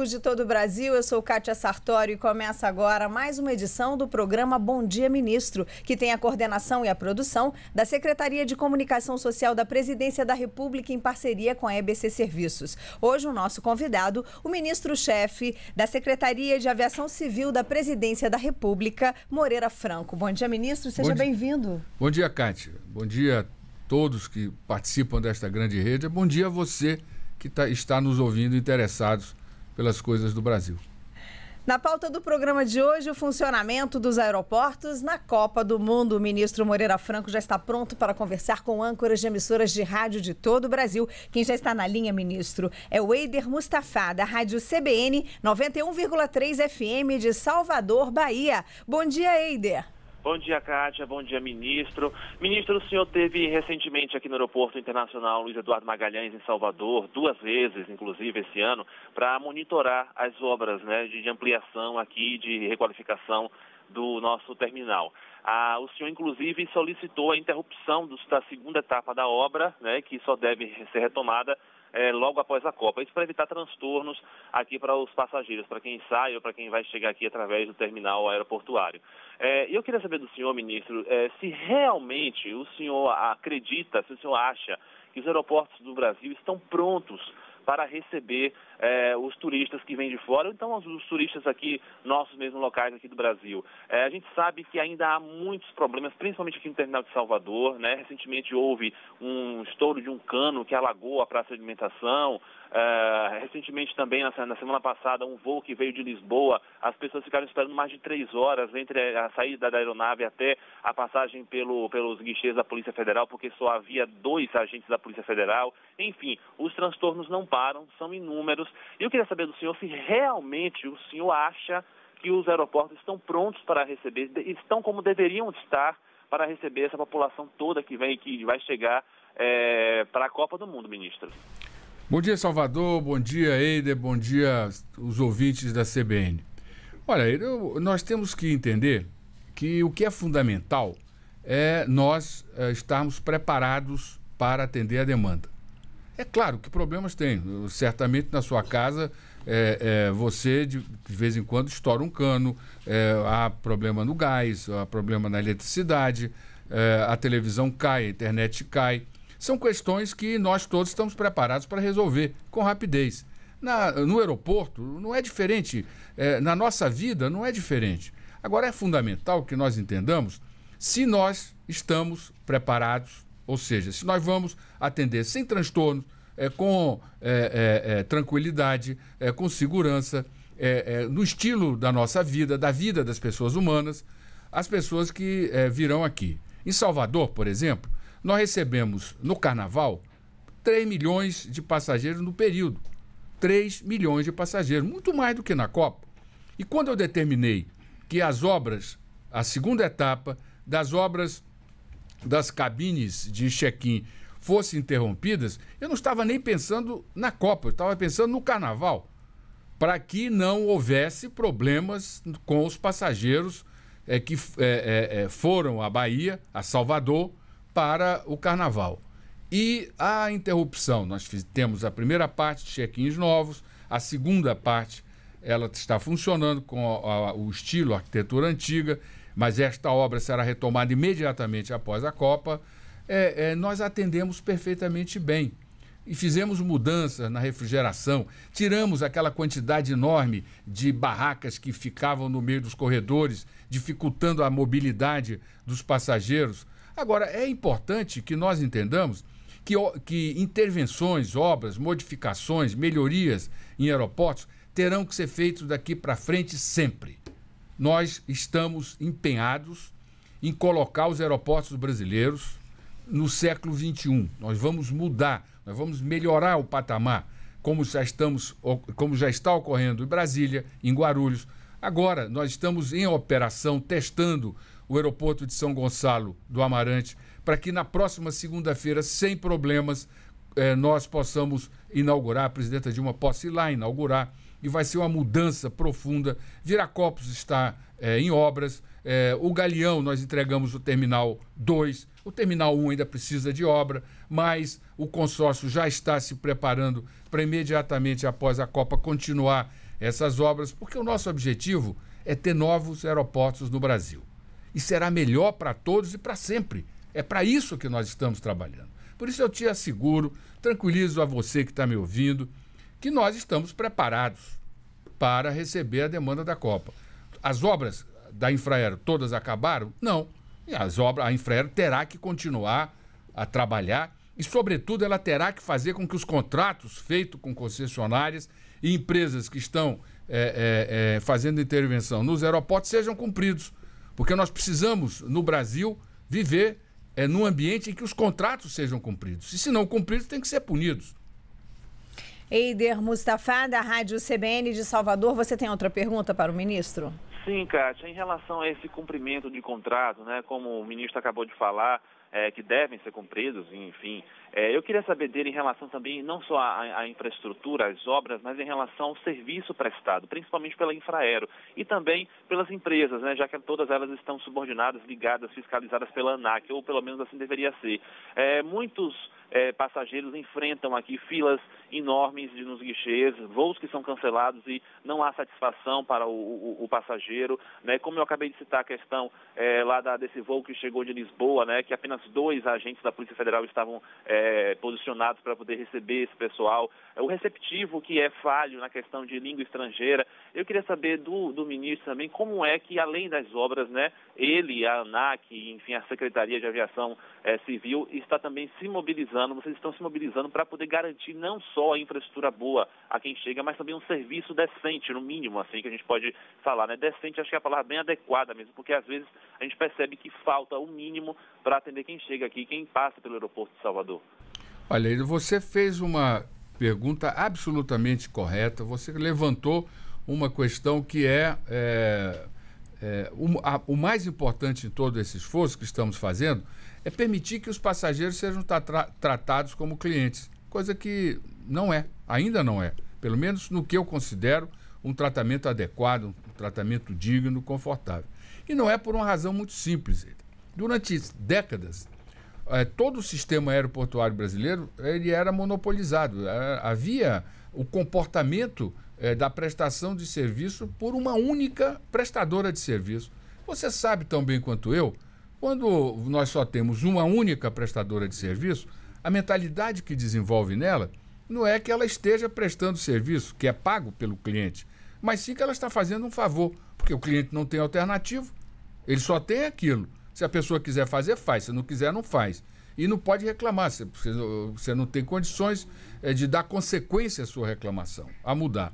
amigos de todo o Brasil, eu sou Kátia Sartori e começa agora mais uma edição do programa Bom Dia Ministro, que tem a coordenação e a produção da Secretaria de Comunicação Social da Presidência da República em parceria com a EBC Serviços. Hoje o nosso convidado, o ministro-chefe da Secretaria de Aviação Civil da Presidência da República, Moreira Franco. Bom dia, ministro, seja bem-vindo. Bom dia, Kátia. Bom dia a todos que participam desta grande rede. Bom dia a você que tá, está nos ouvindo interessados pelas coisas do Brasil. Na pauta do programa de hoje, o funcionamento dos aeroportos na Copa do Mundo. O ministro Moreira Franco já está pronto para conversar com âncoras de emissoras de rádio de todo o Brasil. Quem já está na linha, ministro, é o Eider Mustafa, da rádio CBN 91,3 FM de Salvador, Bahia. Bom dia, Eider. Bom dia, Kátia. Bom dia, ministro. Ministro, o senhor teve recentemente aqui no Aeroporto Internacional Luiz Eduardo Magalhães, em Salvador, duas vezes, inclusive, esse ano, para monitorar as obras né, de ampliação aqui, de requalificação do nosso terminal. Ah, o senhor, inclusive, solicitou a interrupção da segunda etapa da obra, né, que só deve ser retomada é, logo após a Copa. Isso para evitar transtornos aqui para os passageiros, para quem sai ou para quem vai chegar aqui através do terminal aeroportuário. É, eu queria saber do senhor, ministro, é, se realmente o senhor acredita, se o senhor acha que os aeroportos do Brasil estão prontos para receber é, os turistas que vêm de fora, ou então os, os turistas aqui, nossos mesmos locais aqui do Brasil. É, a gente sabe que ainda há muitos problemas, principalmente aqui no terminal de Salvador. Né? Recentemente houve um estouro de um cano que alagou a praça de alimentação. É, recentemente também, na, na, semana passada, um voo que veio de Lisboa, as pessoas ficaram esperando mais de três horas entre a saída da aeronave até a passagem pelo, pelos guichês da Polícia Federal, porque só havia dois agentes da Polícia Federal. Enfim, os transtornos não param são inúmeros. E eu queria saber do senhor se realmente o senhor acha que os aeroportos estão prontos para receber, estão como deveriam estar para receber essa população toda que vem, que vai chegar é, para a Copa do Mundo, ministro. Bom dia, Salvador. Bom dia, Eider. Bom dia, os ouvintes da CBN. Olha, eu, nós temos que entender que o que é fundamental é nós é, estarmos preparados para atender a demanda. É claro que problemas tem. Certamente na sua casa é, é, você de, de, vez em quando estoura um cano, é, há problema no gás, há problema na eletricidade, é, a televisão cai, a internet cai. São questões que nós todos estamos preparados para resolver com rapidez. Na, no aeroporto não é diferente, é, na nossa vida não é diferente. Agora é fundamental que nós entendamos se nós estamos preparados ou seja, se nós vamos atender sem transtorno, é, com é, é, é tranquilidade, é, com segurança, é, no estilo da nossa vida, da vida das pessoas humanas, as pessoas que virão aqui. Em Salvador, por exemplo, nós recebemos no carnaval 3 milhões de passageiros no período. 3 milhões de passageiros, muito mais do que na Copa. E quando eu determinei que as obras, a segunda etapa das obras das cabines de check-in fossem interrompidas, eu não estava nem pensando na Copa, eu estava pensando no Carnaval, para que não houvesse problemas com os passageiros é, que é, é, é, foram à Bahia, a Salvador, para o Carnaval. E a interrupção, nós fiz, temos a primeira parte, de check-ins novos, a segunda parte, ela está funcionando com a, a, o estilo, a arquitetura antiga, mas esta obra será retomada imediatamente após a Copa, é, é, nós atendemos perfeitamente bem. E fizemos mudanças na refrigeração, tiramos aquela quantidade enorme de barracas que ficavam no meio dos corredores, dificultando a mobilidade dos passageiros. Agora, é importante que nós entendamos que, que intervenções, obras, modificações, melhorias em aeroportos terão que ser feitos daqui para frente sempre nós estamos empenhados em colocar os aeroportos brasileiros no século XXI. Nós vamos mudar, nós vamos melhorar o patamar, como já, estamos, como já está ocorrendo em Brasília, em Guarulhos. Agora, nós estamos em operação, testando o aeroporto de São Gonçalo do Amarante, para que na próxima segunda-feira, sem problemas, eh, nós possamos inaugurar, a presidenta Dilma possa ir lá inaugurar e vai ser uma mudança profunda. Viracopos está é, em obras, é, o Galeão nós entregamos o Terminal 2, o Terminal 1 ainda precisa de obra, mas o consórcio já está se preparando para imediatamente após a Copa continuar essas obras, porque o nosso objetivo é ter novos aeroportos no Brasil. E será melhor para todos e para sempre. É para isso que nós estamos trabalhando. Por isso eu te asseguro, tranquilizo a você que está me ouvindo, que nós estamos preparados para receber a demanda da Copa. As obras da Infraero todas acabaram? Não. E as obras, a Infraero terá que continuar a trabalhar e, sobretudo, ela terá que fazer com que os contratos feitos com concessionárias e empresas que estão é, é, é, fazendo intervenção nos aeroportos sejam cumpridos. Porque nós precisamos, no Brasil, viver é, num ambiente em que os contratos sejam cumpridos. E se não cumpridos, têm que ser punidos. Eider Mustafa, da Rádio CBN de Salvador, você tem outra pergunta para o ministro? Sim, Kátia, em relação a esse cumprimento de contrato, né, como o ministro acabou de falar, é, que devem ser cumpridos, enfim, é, eu queria saber dele em relação também, não só à, infraestrutura, às obras, mas em relação ao serviço prestado, principalmente pela Infraero e também pelas empresas, né, já que todas elas estão subordinadas, ligadas, fiscalizadas pela ANAC, ou pelo menos assim deveria ser. É, muitos é, passageiros enfrentam aqui filas enormes nos guichês, voos que são cancelados e não há satisfação para o, o, o passageiro. Né? Como eu acabei de citar a questão é, lá da, desse voo que chegou de Lisboa, né, que apenas dois agentes da Polícia Federal estavam é, eh, posicionados para poder receber esse pessoal, é, o receptivo que é falho na questão de língua estrangeira. Eu queria saber do, do ministro também como é que, além das obras, né, ele, a ANAC, enfim, a Secretaria de Aviação é, Civil está também se mobilizando, vocês estão se mobilizando para poder garantir não só a infraestrutura boa a quem chega, mas também um serviço decente, no mínimo, assim, que a gente pode falar, né? Decente acho que é a palavra bem adequada mesmo, porque às vezes a gente percebe que falta o mínimo para atender quem chega aqui, quem passa pelo aeroporto de Salvador. Olha, você fez uma pergunta absolutamente correta. Você levantou uma questão que é, é, é o, a, o, mais importante em todo esse esforço que estamos fazendo é permitir que os passageiros sejam tra tratados como clientes, coisa que não é, ainda não é. Pelo menos no que eu considero um tratamento adequado, um tratamento digno, confortável. E não é por uma razão muito simples. Durante décadas, é, todo o sistema aeroportuário brasileiro ele era monopolizado. É, havia o comportamento é, da prestação de serviço por uma única prestadora de serviço. Você sabe tão bem quanto eu, quando nós só temos uma única prestadora de serviço, a mentalidade que desenvolve nela não é que ela esteja prestando serviço, que é pago pelo cliente, mas sim que ela está fazendo um favor, porque o cliente não tem alternativo, ele só tem aquilo. Se a pessoa quiser fazer, faz. Se não quiser, não faz. E não pode reclamar, você não tem condições eh, de dar consequência à sua reclamação, a mudar.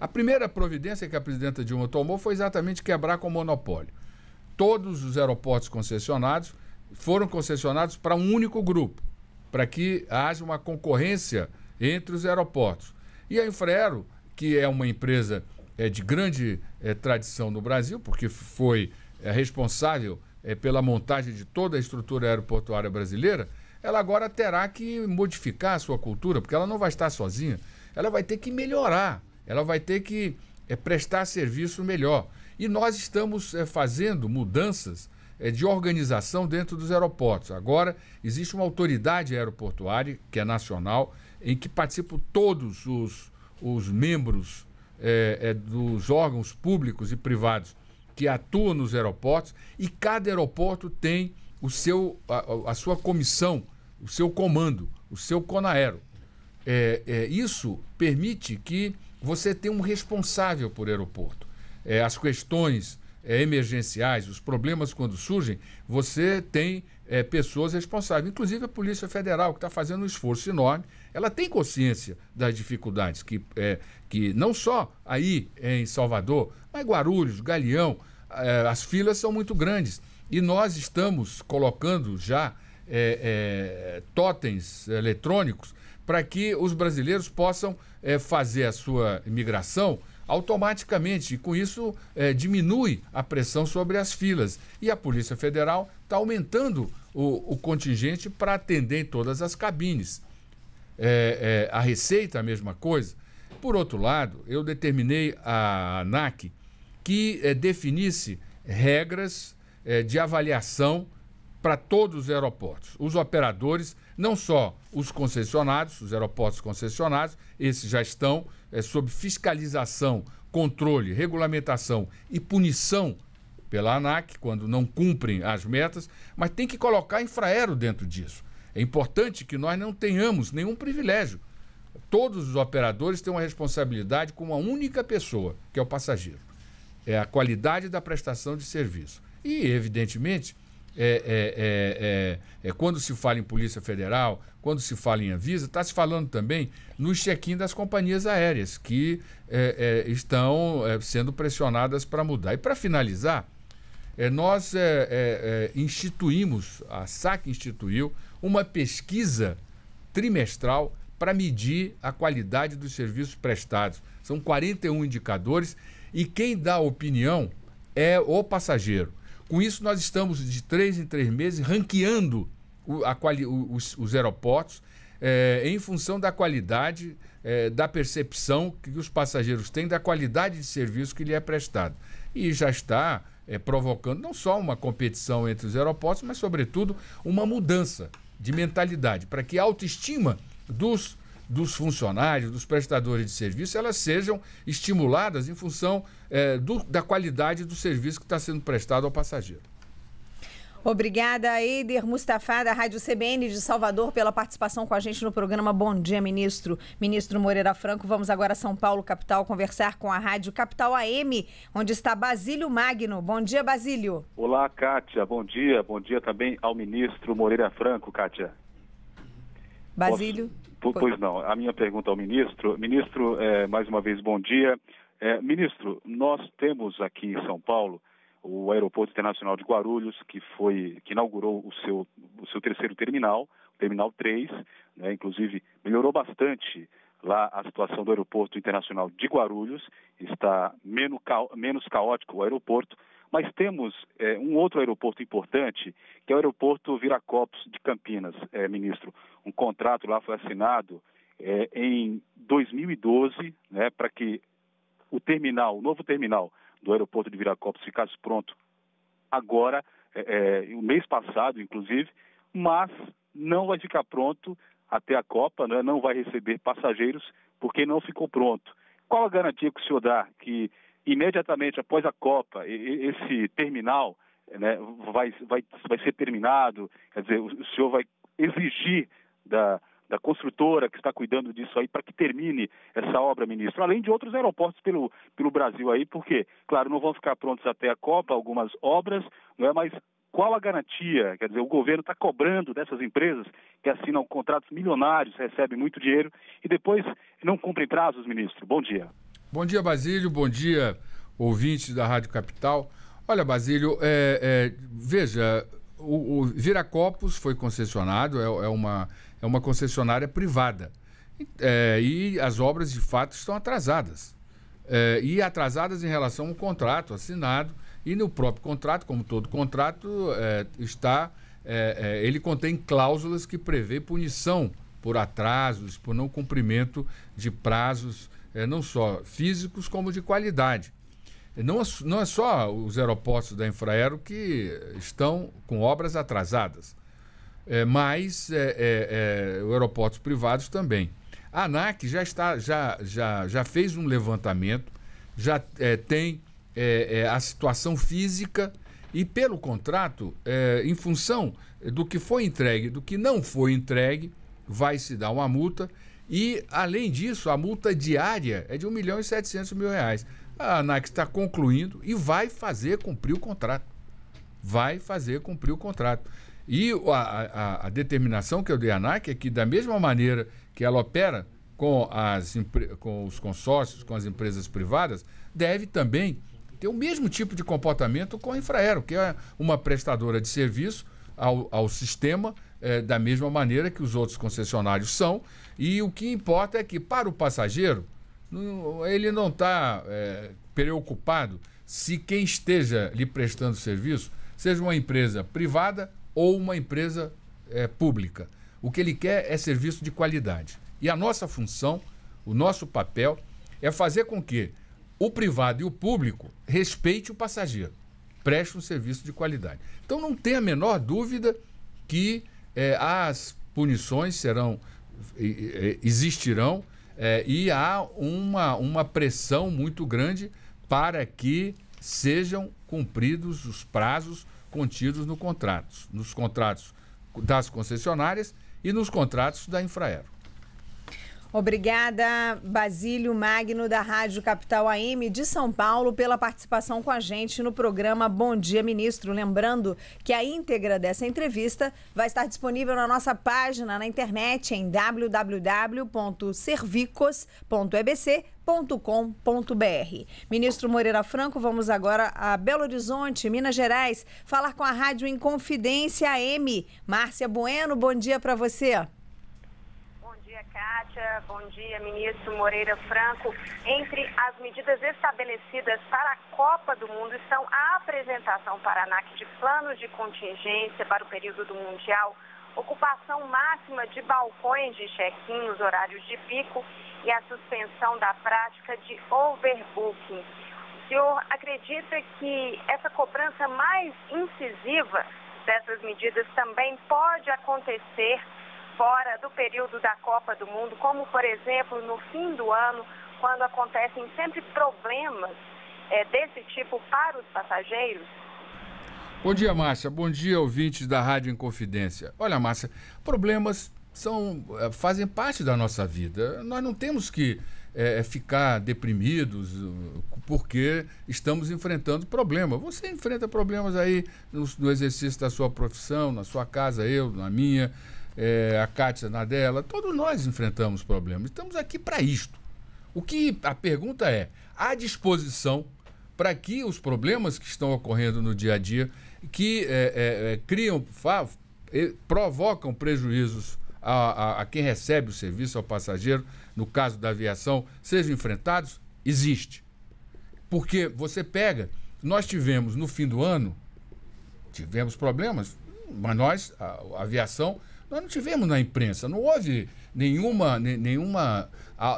A primeira providência que a presidenta Dilma tomou foi exatamente quebrar com o monopólio. Todos os aeroportos concessionados foram concessionados para um único grupo, para que haja uma concorrência entre os aeroportos. E a Infraero, que é uma empresa eh, de grande eh, tradição no Brasil, porque foi responsável é, pela montagem de toda a estrutura aeroportuária brasileira, ela agora terá que modificar a sua cultura, porque ela não vai estar sozinha. Ela vai ter que melhorar, ela vai ter que é, prestar serviço melhor. E nós estamos é, fazendo mudanças é, de organização dentro dos aeroportos. Agora, existe uma autoridade aeroportuária, que é nacional, em que participam todos os, os membros é, é, dos órgãos públicos e privados que atua nos aeroportos e cada aeroporto tem o seu, a, a sua comissão, o seu comando, o seu Conaero. É, é, isso permite que você tenha um responsável por aeroporto. É, as questões é, emergenciais, os problemas quando surgem, você tem é, pessoas responsáveis, inclusive a Polícia Federal, que está fazendo um esforço enorme. Ela tem consciência das dificuldades que, é, que não só aí em Salvador, mas Guarulhos, Galeão, é, as filas são muito grandes. E nós estamos colocando já é, é totens eletrônicos para que os brasileiros possam é, fazer a sua imigração automaticamente, e com isso é, diminui a pressão sobre as filas. E a Polícia Federal está aumentando o, o contingente para atender em todas as cabines. É, é, a Receita, a mesma coisa. Por outro lado, eu determinei a ANAC que é, definisse regras é, de avaliação para todos os aeroportos. Os operadores não só os concessionários, os aeroportos concessionários, esses já estão é, sob fiscalização, controle, regulamentação e punição pela ANAC quando não cumprem as metas, mas tem que colocar infraero dentro disso. É importante que nós não tenhamos nenhum privilégio. Todos os operadores têm uma responsabilidade com uma única pessoa, que é o passageiro. É a qualidade da prestação de serviço. E, evidentemente, é é, é, é, é, quando se fala em Polícia Federal, quando se fala em Avisa, está se falando também no check-in das companhias aéreas, que é, estão sendo pressionadas para mudar. E para finalizar, nós instituímos, a SAC instituiu, uma pesquisa trimestral para medir a qualidade dos serviços prestados. São 41 indicadores e quem dá a opinião é o passageiro. Com isso, nós estamos de três em três meses ranqueando o, a, os, os, aeroportos é, em função da qualidade, é, da percepção que os passageiros têm da qualidade de serviço que lhe é prestado. E já está é, provocando não só uma competição entre os aeroportos, mas, sobretudo, uma mudança de mentalidade para que a autoestima dos dos funcionários, dos prestadores de serviço, elas sejam estimuladas em função eh, do, da qualidade do serviço que está sendo prestado ao passageiro. Obrigada, Eider Mustafa, da Rádio CBN de Salvador, pela participação com a gente no programa Bom Dia, Ministro. Ministro Moreira Franco, vamos agora a São Paulo, capital, conversar com a Rádio Capital AM, onde está Basílio Magno. Bom dia, Basílio. Olá, Kátia. Bom dia. Bom dia também ao ministro Moreira Franco, Kátia. Basílio. Posso... Pois não. A minha pergunta ao ministro. Ministro, é, mais uma vez, bom dia. É, ministro, nós temos aqui em São Paulo o Aeroporto Internacional de Guarulhos, que foi que inaugurou o seu, o seu terceiro terminal, o Terminal 3, né, inclusive melhorou bastante lá a situação do Aeroporto Internacional de Guarulhos, está menos, menos caótico o aeroporto, mas temos é, um outro aeroporto importante, que é o aeroporto Viracopos de Campinas, é, ministro. Um contrato lá foi assinado é, em 2012, né, para que o terminal, o novo terminal do aeroporto de Viracopos ficasse pronto agora, é, é, o mês passado, inclusive, mas não vai ficar pronto até a Copa, né, não vai receber passageiros porque não ficou pronto. Qual a garantia que o senhor dá que imediatamente após a Copa, esse terminal né, vai, vai, vai ser terminado, quer dizer, o, senhor vai exigir da, da construtora que está cuidando disso aí para que termine essa obra, ministro. Além de outros aeroportos pelo, pelo Brasil aí, porque, claro, não vão ficar prontos até a Copa algumas obras, não é? Mas qual a garantia? Quer dizer, o governo está cobrando dessas empresas que assinam contratos milionários, recebem muito dinheiro e depois não cumprem prazos, ministro. Bom dia. Bom dia, Basílio. Bom dia, ouvintes da Rádio Capital. Olha, Basílio, é, é, veja, o, o Viracopos foi concessionado, é, é, uma, é uma concessionária privada. É, e as obras, de fato, estão atrasadas. É, e atrasadas em relação ao contrato assinado. E no próprio contrato, como todo contrato, é, está ele contém cláusulas que prevê punição por atrasos, por não cumprimento de prazos é, não só físicos, como de qualidade. Não, é não é só os aeroportos da Infraero que estão com obras atrasadas, é, mas é, é, é aeroportos privados também. A ANAC já, está, já, já, já fez um levantamento, já tem a situação física e pelo contrato, em função do que foi entregue, do que não foi entregue, vai se dar uma multa e, além disso, a multa diária é de 1 milhão e 700 mil reais. A ANAC está concluindo e vai fazer cumprir o contrato. Vai fazer cumprir o contrato. E a, a, a determinação que eu dei à ANAC é que, da mesma maneira que ela opera com, as, com os consórcios, com as empresas privadas, deve também ter o mesmo tipo de comportamento com a Infraero, que é uma prestadora de serviço ao, ao sistema é, da mesma maneira que os outros concessionários são. E o que importa é que, para o passageiro, ele não está é, preocupado se quem esteja lhe prestando serviço seja uma empresa privada ou uma empresa é, pública. O que ele quer é serviço de qualidade. E a nossa função, o nosso papel, é fazer com que o privado e o público respeite o passageiro, preste um serviço de qualidade. Então não tem a menor dúvida que é, as punições serão existirão é, e há uma, uma pressão muito grande para que sejam cumpridos os prazos contidos no contratos, nos contratos das concessionárias e nos contratos da Infraero. Obrigada, Basílio Magno, da Rádio Capital AM de São Paulo, pela participação com a gente no programa Bom Dia Ministro. Lembrando que a íntegra dessa entrevista vai estar disponível na nossa página na internet em www.servicos.ebc.com.br. Ministro Moreira Franco, vamos agora a Belo Horizonte, Minas Gerais, falar com a Rádio Inconfidência AM. Márcia Bueno, bom dia para você. Kátia. Bom dia, ministro Moreira Franco. Entre as medidas estabelecidas para a Copa do Mundo estão a apresentação para a ANAC de planos de contingência para o período do Mundial, ocupação máxima de balcões de check-in nos horários de pico e a suspensão da prática de overbooking. O senhor acredita que essa cobrança mais incisiva dessas medidas também pode acontecer fora do período da Copa do Mundo, como por exemplo no fim do ano, quando acontecem sempre problemas é, desse tipo para os passageiros? Bom dia, Márcia. Bom dia, ouvintes da Rádio Inconfidência. Olha, Márcia, problemas são, é, fazem parte da nossa vida. Nós não temos que é, é ficar deprimidos uh, porque estamos enfrentando problema. Você enfrenta problemas aí no, no exercício da sua profissão, na sua casa, eu, na minha é, a Kátia Nadella, todos nós enfrentamos problemas. Estamos aqui para isto. O que a pergunta é: há disposição para que os problemas que estão ocorrendo no dia a dia, que é, é, é criam, provocam prejuízos a, a, a, quem recebe o serviço, ao passageiro, no caso da aviação, sejam enfrentados? Existe. Porque você pega, nós tivemos no fim do ano, tivemos problemas, mas nós, a, a aviação, nós não tivemos na imprensa, não houve nenhuma, nenhuma,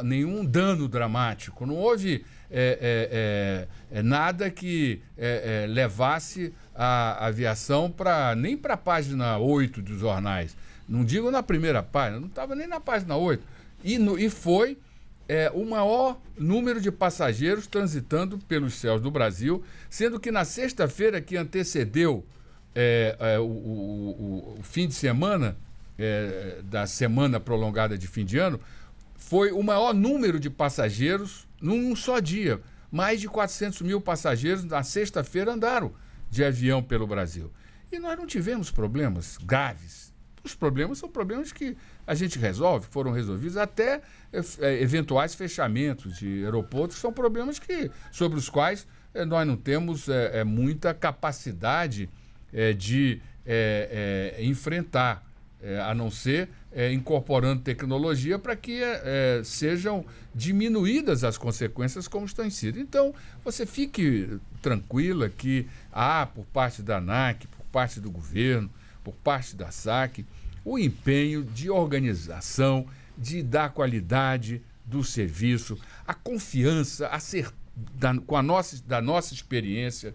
nenhum dano dramático, não houve é, é, é, é nada que é, é, levasse a aviação para nem para a página 8 dos jornais. Não digo na primeira página, não estava nem na página 8. E, no, e foi o maior número de passageiros transitando pelos céus do Brasil, sendo que na sexta-feira que antecedeu o, o, o, o fim de semana é, da semana prolongada de fim de ano, foi o maior número de passageiros num só dia. Mais de 400 mil passageiros na sexta-feira andaram de avião pelo Brasil. E nós não tivemos problemas graves. Os problemas são problemas que a gente resolve, foram resolvidos, até é, eventuais fechamentos de aeroportos são problemas que, sobre os quais é, nós não temos é, muita capacidade de enfrentar é, a não ser é, incorporando tecnologia para que é, é sejam diminuídas as consequências como estão sido. Então, você fique tranquila que há, ah, por parte da ANAC, por parte do governo, por parte da SAC, o empenho de organização, de dar qualidade do serviço, a confiança a ser, da, com a nossa, da nossa experiência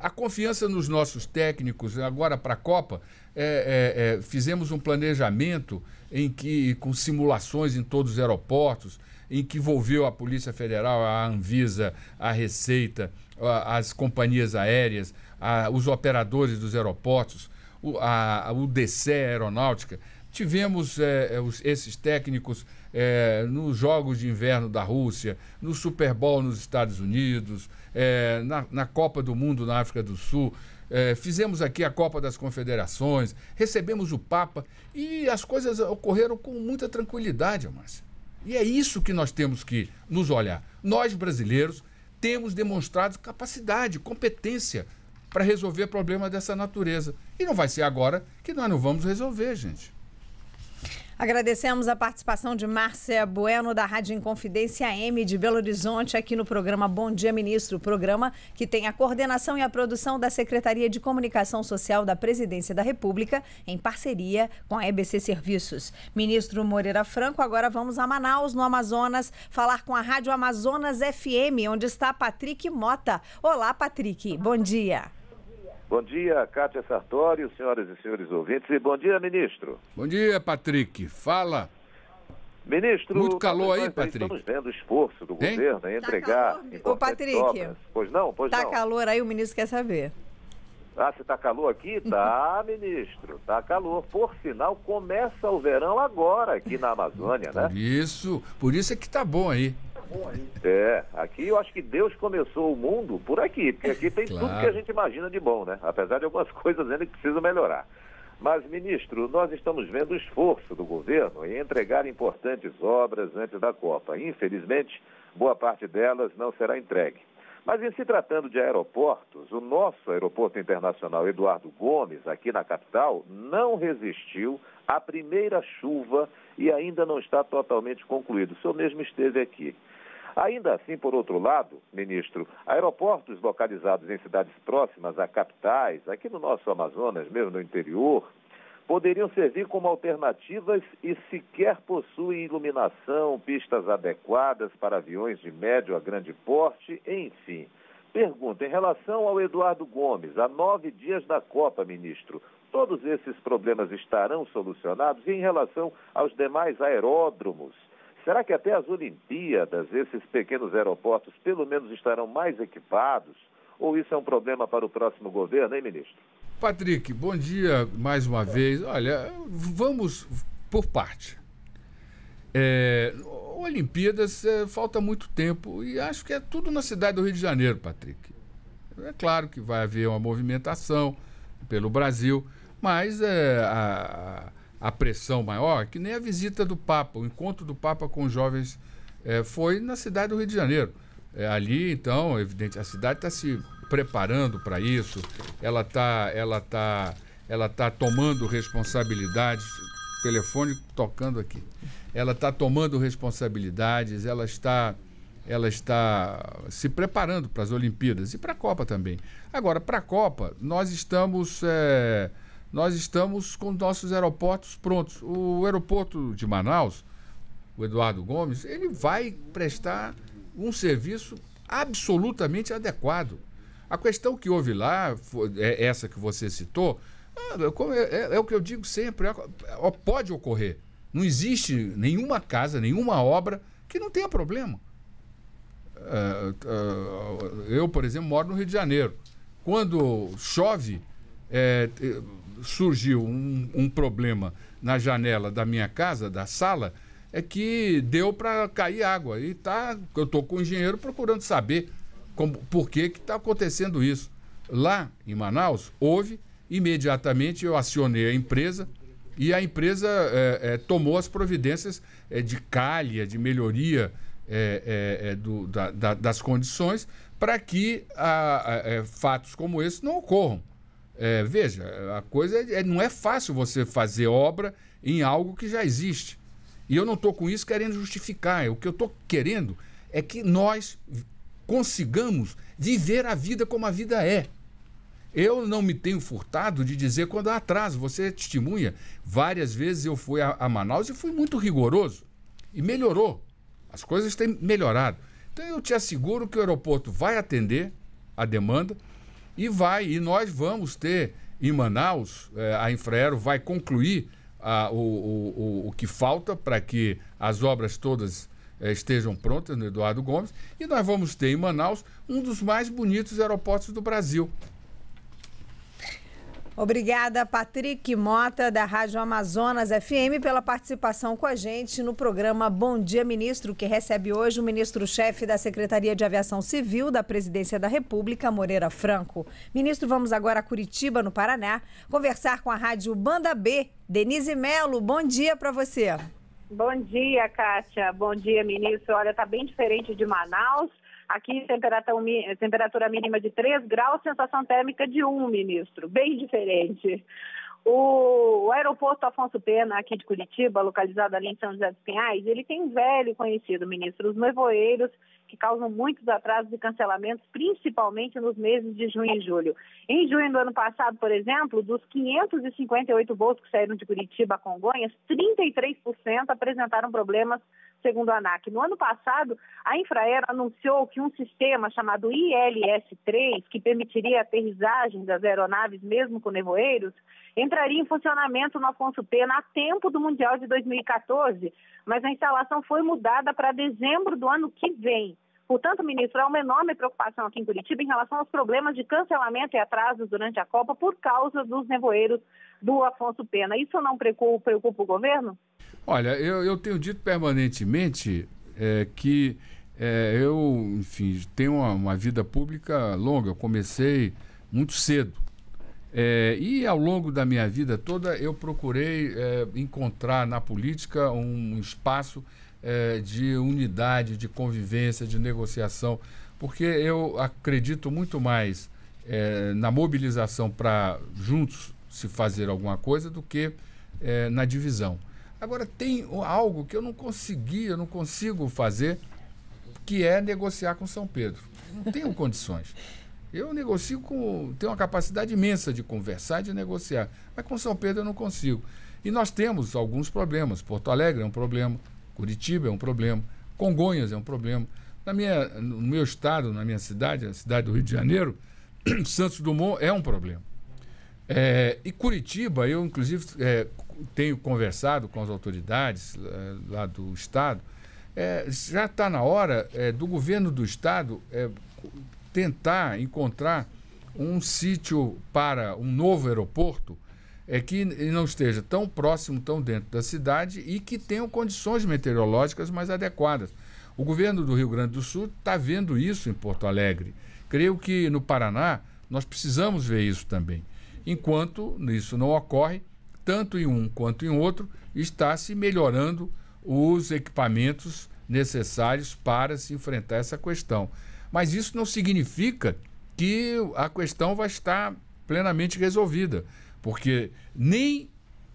a confiança nos nossos técnicos, agora para a Copa, é, é, é, fizemos um planejamento em que, com simulações em todos os aeroportos, em que envolveu a Polícia Federal, a Anvisa, a Receita, a, as companhias aéreas, a, os operadores dos aeroportos, o, a, a Aeronáutica. Tivemos é, é, os, esses técnicos é, nos Jogos de Inverno da Rússia, no Super Bowl nos Estados Unidos, é, na, na, Copa do Mundo na África do Sul, é, fizemos aqui a Copa das Confederações, recebemos o Papa e as coisas ocorreram com muita tranquilidade, Márcia. E é isso que nós temos que nos olhar. Nós, brasileiros, temos demonstrado capacidade, competência para resolver problemas dessa natureza. E não vai ser agora que nós não vamos resolver, gente. Agradecemos a participação de Márcia Bueno, da Rádio Inconfidência M de Belo Horizonte, aqui no programa Bom Dia Ministro, programa que tem a coordenação e a produção da Secretaria de Comunicação Social da Presidência da República, em parceria com a EBC Serviços. Ministro Moreira Franco, agora vamos a Manaus, no Amazonas, falar com a Rádio Amazonas FM, onde está Patrick Mota. Olá, Patrick, bom dia. Bom dia, Cátia Sartório, senhoras e senhores ouvintes, e bom dia, ministro. Bom dia, Patrick. Fala. Ministro, muito tá calor aí, Patrick. Estamos vendo o esforço do hein? governo em tá entregar. Tá Ô, Patrick. Obras. Pois não, pois tá não. Está calor aí, o ministro quer saber. Ah, você está calor aqui? Tá, ministro, tá calor. Por sinal, começa o verão agora aqui na Amazônia, né? por né? Isso, por isso é que está bom aí. É, aqui eu acho que Deus começou o mundo por aqui, porque aqui tem claro. tudo que a gente imagina de bom, né? Apesar de algumas coisas ainda que precisam melhorar. Mas, ministro, nós estamos vendo o esforço do governo em entregar importantes obras antes da Copa. Infelizmente, boa parte delas não será entregue. Mas em se tratando de aeroportos, o nosso aeroporto internacional Eduardo Gomes, aqui na capital, não resistiu à primeira chuva e ainda não está totalmente concluído. O senhor mesmo esteve aqui. Ainda assim, por outro lado, ministro, aeroportos localizados em cidades próximas a capitais, aqui no nosso Amazonas, mesmo no interior, poderiam servir como alternativas e sequer possuem iluminação, pistas adequadas para aviões de médio a grande porte, enfim. Pergunta em relação ao Eduardo Gomes, há nove dias da Copa, ministro. Todos esses problemas estarão solucionados e em relação aos demais aeródromos Será que até as Olimpíadas, esses pequenos aeroportos, pelo menos estarão mais equipados? Ou isso é um problema para o próximo governo, hein, ministro? Patrick, bom dia mais uma é. vez. Olha, vamos por parte. É, Olimpíadas é, falta muito tempo e acho que é tudo na cidade do Rio de Janeiro, Patrick. É claro que vai haver uma movimentação pelo Brasil, mas é, a, a pressão maior, que nem a visita do Papa, o encontro do Papa com os jovens é, foi na cidade do Rio de Janeiro. É, ali, então, evidente, a cidade está se preparando para isso, ela está ela tá, ela tá tomando responsabilidades. Telefone tocando aqui. Ela está tomando responsabilidades, ela está ela está se preparando para as Olimpíadas e para a Copa também. Agora, para a Copa, nós estamos é, nós estamos com nossos aeroportos prontos. O aeroporto de Manaus, o Eduardo Gomes, ele vai prestar um serviço absolutamente adequado. A questão que houve lá, é essa que você citou, ah, é, é, é, o que eu digo sempre, é, pode ocorrer. Não existe nenhuma casa, nenhuma obra que não tenha problema. Ah, ah, eu, por exemplo, moro no Rio de Janeiro. Quando chove, é, surgiu um, um problema na janela da minha casa, da sala, é que deu para cair água. E tá, eu estou com o engenheiro procurando saber como, por que está acontecendo isso. Lá em Manaus, houve, imediatamente eu acionei a empresa e a empresa é, é, tomou as providências é, de calha, de melhoria é, é, é, do, da, da, das condições para que a, a, fatos como esse não ocorram. É, veja, a coisa é, é, não é fácil você fazer obra em algo que já existe. E eu não estou com isso querendo justificar. O que eu estou querendo é que nós consigamos viver a vida como a vida é. Eu não me tenho furtado de dizer quando há atraso. Você é testemunha. Várias vezes eu fui a, a Manaus e fui muito rigoroso. E melhorou. As coisas têm melhorado. Então eu te asseguro que o aeroporto vai atender a demanda e vai, e nós vamos ter em Manaus, é, a Infraero vai concluir o, o, o, que falta para que as obras todas é, estejam prontas no né, Eduardo Gomes. E nós vamos ter em Manaus um dos mais bonitos aeroportos do Brasil. Obrigada, Patrick Mota, da Rádio Amazonas FM, pela participação com a gente no programa Bom Dia Ministro, que recebe hoje o ministro-chefe da Secretaria de Aviação Civil da Presidência da República, Moreira Franco. Ministro, vamos agora a Curitiba, no Paraná, conversar com a Rádio Banda B. Denise Melo, bom dia para você. Bom dia, Kátia. Bom dia, ministro. Olha, está bem diferente de Manaus Aqui, temperatura, mínima de 3 graus, sensação térmica de 1, ministro. Bem diferente. O, o, aeroporto Afonso Pena, aqui de Curitiba, localizado ali em São José dos Pinhais, ele tem um velho conhecido, ministro. Os nevoeiros que causam muitos atrasos e cancelamentos, principalmente nos meses de junho e julho. Em junho do ano passado, por exemplo, dos 558 voos que saíram de Curitiba a Congonhas, 33% apresentaram problemas segundo a ANAC. No ano passado, a Infraero anunciou que um sistema chamado ILS-3, que permitiria a aterrissagem das aeronaves mesmo com nevoeiros, entraria em funcionamento no Afonso Pena a tempo do Mundial de 2014, mas a instalação foi mudada para dezembro do ano que vem. Portanto, ministro, há uma enorme preocupação aqui em Curitiba em relação aos problemas de cancelamento e atrasos durante a Copa por causa dos nevoeiros do Afonso Pena. Isso não preocupa, preocupa o governo? Olha, eu, eu tenho dito permanentemente é, que é, eu, enfim, tenho uma, uma, vida pública longa. Eu comecei muito cedo. É, e ao longo da minha vida toda eu procurei é, encontrar na política um espaço é, de unidade, de convivência, de negociação, porque eu acredito muito mais é, na mobilização para juntos se fazer alguma coisa do que é, na divisão. Agora, tem algo que eu não consegui, eu não consigo fazer, que é negociar com São Pedro. Não tenho condições. Eu negocio com. tenho uma capacidade imensa de conversar, de negociar. Mas com São Pedro eu não consigo. E nós temos alguns problemas. Porto Alegre é um problema, Curitiba é um problema, Congonhas é um problema. Na minha, no meu estado, na minha cidade, a cidade do Rio de Janeiro, Santos Dumont é um problema. É, e Curitiba, eu inclusive é, tenho conversado com as autoridades é, lá do Estado, é, já está na hora é, do governo do Estado é, tentar encontrar um sítio para um novo aeroporto é que não esteja tão próximo, tão dentro da cidade e que tenham condições meteorológicas mais adequadas. O governo do Rio Grande do Sul está vendo isso em Porto Alegre. Creio que no Paraná nós precisamos ver isso também. Enquanto isso não ocorre, tanto em um quanto em outro, está se melhorando os equipamentos necessários para se enfrentar essa questão. Mas isso não significa que a questão vai estar plenamente resolvida. Porque nem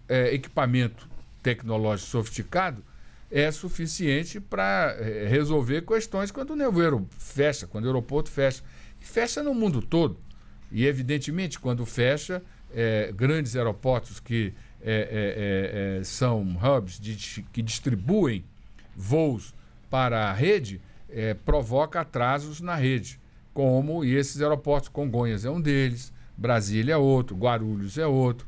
é, equipamento tecnológico sofisticado é suficiente para é, resolver questões quando o nevoeiro fecha, quando o aeroporto fecha. E fecha no mundo todo. E, evidentemente, quando fecha, é, grandes aeroportos que é, é, é, é são hubs de, que distribuem voos para a rede, é, provoca atrasos na rede, como e esses aeroportos, Congonhas é um deles, Brasília é outro, Guarulhos é outro,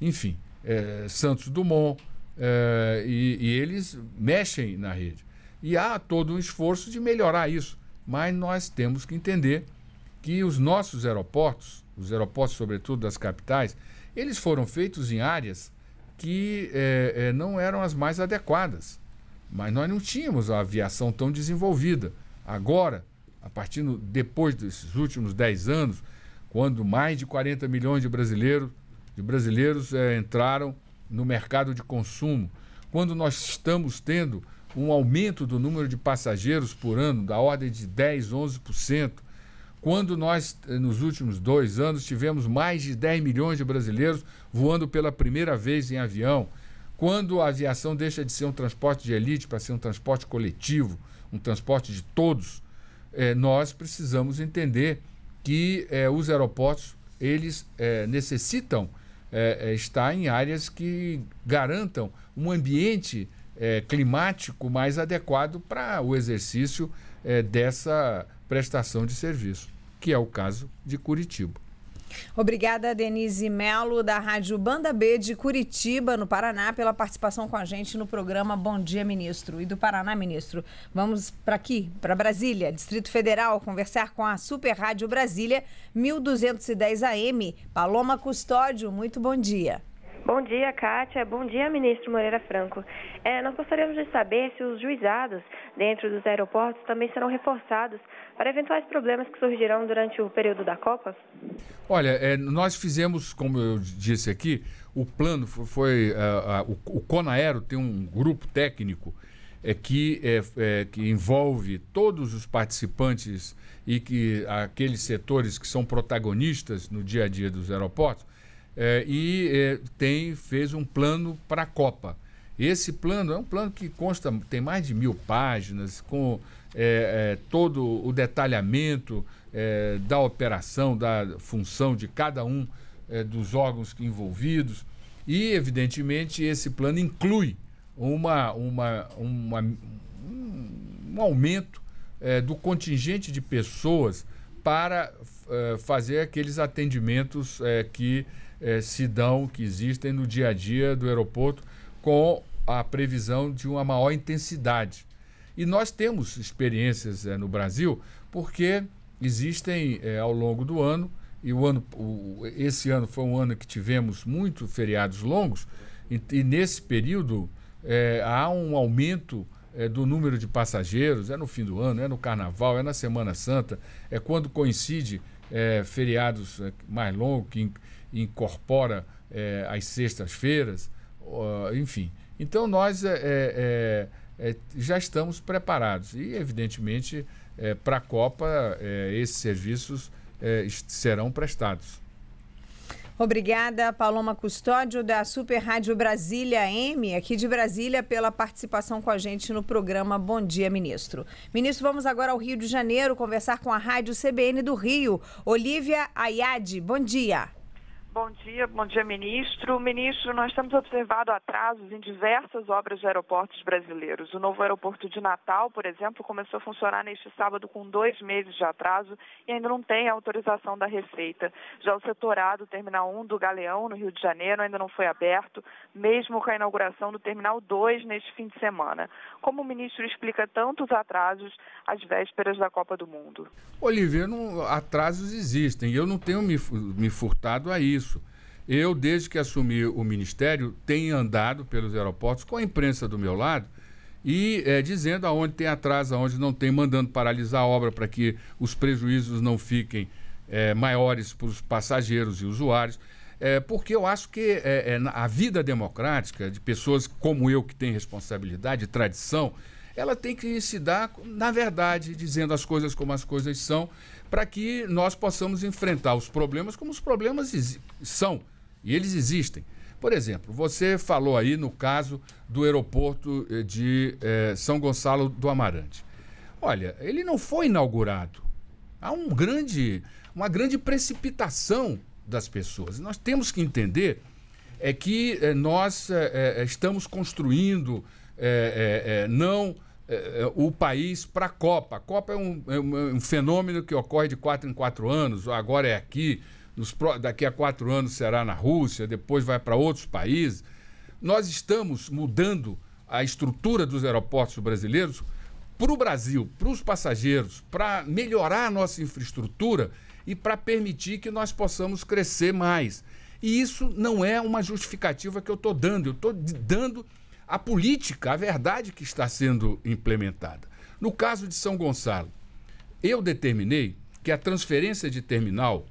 enfim, é, Santos Dumont, é, e, e eles mexem na rede. E há todo um esforço de melhorar isso, mas nós temos que entender que os nossos aeroportos, os aeroportos, sobretudo das capitais, eles foram feitos em áreas que é, é, não eram as mais adequadas. Mas nós não tínhamos a aviação tão desenvolvida. Agora, a partir do, depois desses últimos 10 anos, quando mais de 40 milhões de brasileiros, de brasileiros é, entraram no mercado de consumo, quando nós estamos tendo um aumento do número de passageiros por ano da ordem de 10, 11%, quando nós, eh, nos últimos dois anos, tivemos mais de 10 milhões de brasileiros voando pela primeira vez em avião, quando a aviação deixa de ser um transporte de elite para ser um transporte coletivo, um transporte de todos, é, nós precisamos entender que eh, os aeroportos eles eh, necessitam eh, estar em áreas que garantam um ambiente climático mais adequado para o exercício dessa prestação de serviço, que é o caso de Curitiba. Obrigada, Denise Melo, da Rádio Banda B de Curitiba, no Paraná, pela participação com a gente no programa Bom Dia, Ministro. E do Paraná, ministro, vamos para aqui, para Brasília, Distrito Federal, conversar com a Super Rádio Brasília, 1210 AM. Paloma Custódio, muito bom dia. Bom dia, Kátia. Bom dia, ministro Moreira Franco. É, nós gostaríamos de saber se os juizados dentro dos aeroportos também serão reforçados para eventuais problemas que surgirão durante o período da Copa? Olha, é, nós fizemos, como eu disse aqui, o plano foi. foi é, o, o Conaero tem um grupo técnico é, que, é, é, que envolve todos os participantes e que aqueles setores que são protagonistas no dia a dia dos aeroportos é, e é, tem, fez um plano para a Copa. Esse plano é um plano que consta, tem mais de mil páginas, com é, é todo o detalhamento é, da operação, da função de cada um é, dos órgãos envolvidos. E, evidentemente, esse plano inclui uma, uma, uma um, um aumento do contingente de pessoas para fazer aqueles atendimentos que eh, se dão, que existem no dia a dia do aeroporto, com a previsão de uma maior intensidade. E nós temos experiências é, no Brasil, porque existem é, ao longo do ano, e o ano, o, esse ano foi um ano que tivemos muitos feriados longos, e, e nesse período há um aumento é, do número de passageiros, é no fim do ano, é no carnaval, é na Semana Santa, é quando coincide é, feriados mais longos, que, incorpora é, as sextas-feiras, uh, enfim. Então nós é é, é, é, já estamos preparados e, evidentemente, é, para a Copa esses serviços serão prestados. Obrigada, Paloma Custódio, da Super Rádio Brasília M, aqui de Brasília, pela participação com a gente no programa Bom Dia, Ministro. Ministro, vamos agora ao Rio de Janeiro conversar com a Rádio CBN do Rio. Olivia Ayadi. bom dia. Bom dia, bom dia, ministro. Ministro, nós temos observado atrasos em diversas obras de aeroportos brasileiros. O novo aeroporto de Natal, por exemplo, começou a funcionar neste sábado com dois meses de atraso e ainda não tem autorização da Receita. Já o setorado, Terminal 1 do Galeão, no Rio de Janeiro, ainda não foi aberto, mesmo com a inauguração do Terminal 2 neste fim de semana. Como o ministro explica tantos atrasos às vésperas da Copa do Mundo? Olivia, não, atrasos existem. Eu não tenho me, me furtado a isso isso. Eu, desde que assumi o ministério, tenho andado pelos aeroportos com a imprensa do meu lado e é, dizendo aonde tem atraso, aonde não tem, mandando paralisar a obra para que os prejuízos não fiquem é, maiores para os passageiros e usuários. É, porque eu acho que a vida democrática de pessoas como eu que têm responsabilidade, e tradição, ela tem que se dar na verdade, dizendo as coisas como as coisas são para que nós possamos enfrentar os problemas como os problemas são e eles existem. Por exemplo, você falou aí no caso do aeroporto eh, de eh, São Gonçalo do Amarante. Olha, ele não foi inaugurado. Há um grande, uma grande precipitação das pessoas. Nós temos que entender é que eh, nós estamos construindo não é, é, o país para a Copa. A Copa é, é um, é um, fenômeno que ocorre de quatro em quatro anos, agora é aqui, nos, daqui a quatro anos será na Rússia, depois vai para outros países. Nós estamos mudando a estrutura dos aeroportos brasileiros para o Brasil, para os passageiros, para melhorar a nossa infraestrutura e para permitir que nós possamos crescer mais. E isso não é uma justificativa que eu estou dando, eu estou dando a política, a verdade que está sendo implementada. No caso de São Gonçalo, eu determinei que a transferência de terminal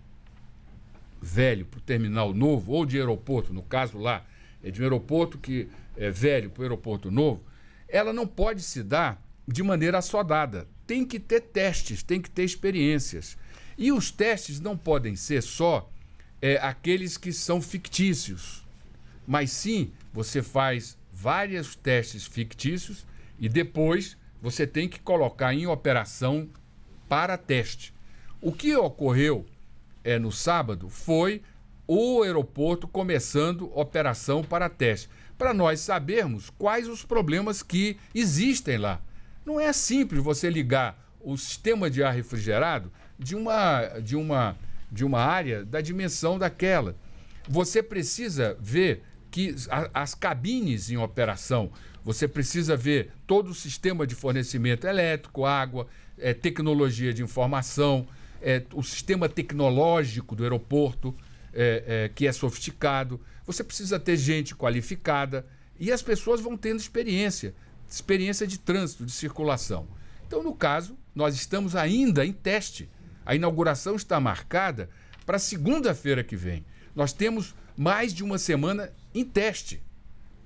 velho para o terminal novo, ou de aeroporto, no caso lá, é de um aeroporto que é velho para o aeroporto novo, ela não pode se dar de maneira assodada. Tem que ter testes, tem que ter experiências. E os testes não podem ser só é, aqueles que são fictícios, mas sim você faz vários testes fictícios e depois você tem que colocar em operação para teste. O que ocorreu é, no sábado foi o aeroporto começando operação para teste, para nós sabermos quais os problemas que existem lá. Não é simples você ligar o sistema de ar refrigerado de uma, de uma, de uma área da dimensão daquela. Você precisa ver que a, as cabines em operação. Você precisa ver todo o sistema de fornecimento elétrico, água, é, tecnologia de informação, é, o sistema tecnológico do aeroporto, é, é, que é sofisticado. Você precisa ter gente qualificada e as pessoas vão tendo experiência experiência de trânsito, de circulação. Então, no caso, nós estamos ainda em teste. A inauguração está marcada para segunda-feira que vem. Nós temos mais de uma semana em teste.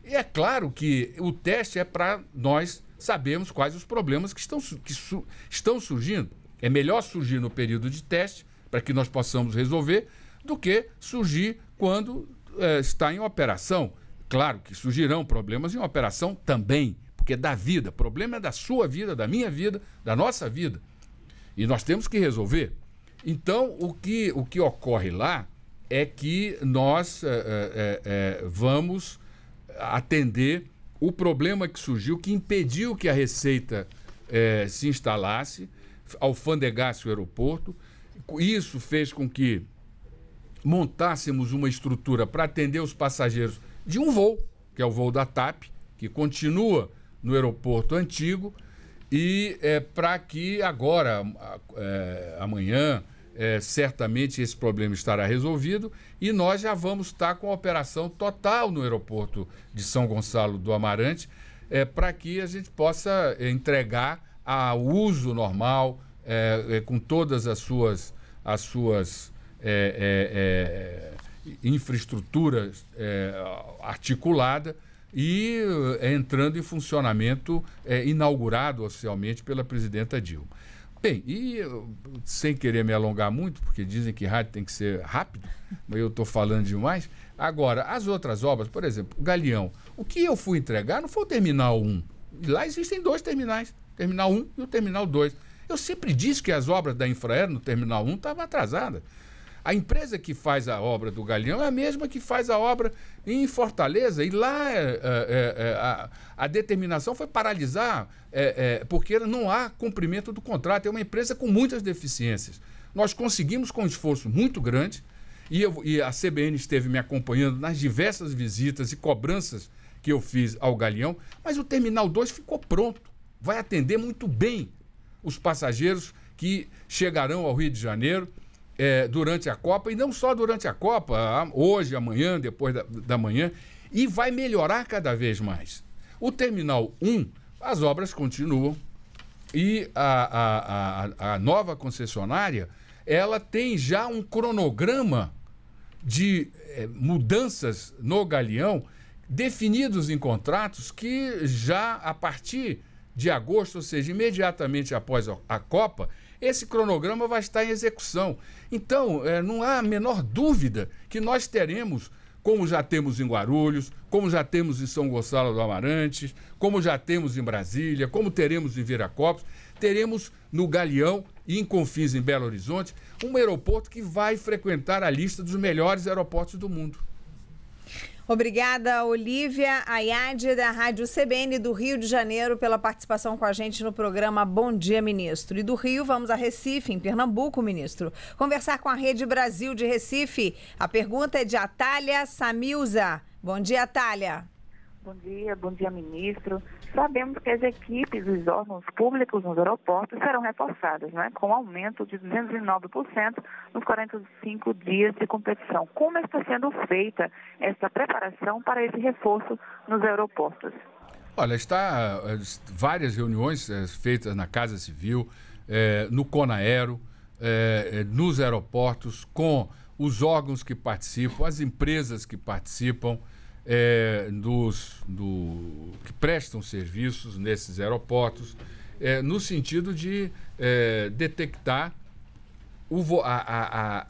E é claro que o teste é para nós sabermos quais os problemas que estão, que su, estão surgindo. É melhor surgir no período de teste, para que nós possamos resolver, do que surgir quando é, está em operação. Claro que surgirão problemas em operação também, porque é da vida. O problema é da sua vida, da minha vida, da nossa vida. E nós temos que resolver. Então, o que, o que ocorre lá é que nós é, é, vamos atender o problema que surgiu, que impediu que a Receita se instalasse, alfandegasse o aeroporto. Isso fez com que montássemos uma estrutura para atender os passageiros de um voo, que é o voo da TAP, que continua no aeroporto antigo, e é, para que agora, é, amanhã, é, certamente esse problema estará resolvido e nós já vamos estar com a operação total no aeroporto de São Gonçalo do Amarante é, para que a gente possa é, entregar ao uso normal, é, é, com todas as suas, as suas é, infraestrutura articulada e entrando em funcionamento inaugurado oficialmente pela presidenta Dilma. Bem, e eu, sem querer me alongar muito, porque dizem que rádio tem que ser rápido, mas eu estou falando demais. Agora, as outras obras, por exemplo, Galeão. O que eu fui entregar não foi o Terminal 1. Lá existem dois terminais, o Terminal 1 e o Terminal 2. Eu sempre disse que as obras da Infraero no Terminal 1 estavam atrasadas. A empresa que faz a obra do Galeão é a mesma que faz a obra em Fortaleza. E lá é, é, é a, a, determinação foi paralisar, é, é, porque não há cumprimento do contrato. É uma empresa com muitas deficiências. Nós conseguimos, com um esforço muito grande, e, eu, e a CBN esteve me acompanhando nas diversas visitas e cobranças que eu fiz ao Galeão, mas o Terminal 2 ficou pronto. Vai atender muito bem os passageiros que chegarão ao Rio de Janeiro é, durante a Copa, e não só durante a Copa, hoje, amanhã, depois da, da manhã, e vai melhorar cada vez mais. O Terminal 1, as obras continuam, e a, a, a, a nova concessionária ela tem já um cronograma de é, mudanças no Galeão definidos em contratos que já a partir de agosto, ou seja, imediatamente após a Copa, esse cronograma vai estar em execução. Então, é, não há a menor dúvida que nós teremos como já temos em Guarulhos, como já temos em São Gonçalo do Amarante, como já temos em Brasília, como teremos em Viracopos, teremos no Galeão e em Confins, em Belo Horizonte, um aeroporto que vai frequentar a lista dos melhores aeroportos do mundo. Obrigada, Olivia Ayade, da Rádio CBN do Rio de Janeiro, pela participação com a gente no programa Bom Dia, Ministro. E do Rio, vamos a Recife, em Pernambuco, ministro. Conversar com a Rede Brasil de Recife. A pergunta é de Atália Samilza. Bom dia, Atália. Bom dia, bom dia, ministro. Sabemos que as equipes dos órgãos públicos nos aeroportos serão reforçadas, né, com um aumento de 209% nos 45 dias de competição. Como está sendo feita essa preparação para esse reforço nos aeroportos? Olha, está eh, várias reuniões eh, feitas na Casa Civil, eh, no Conaero, nos aeroportos, com os órgãos que participam, as empresas que participam é, dos do, que prestam serviços nesses aeroportos, é, no sentido de é, detectar o, a, a,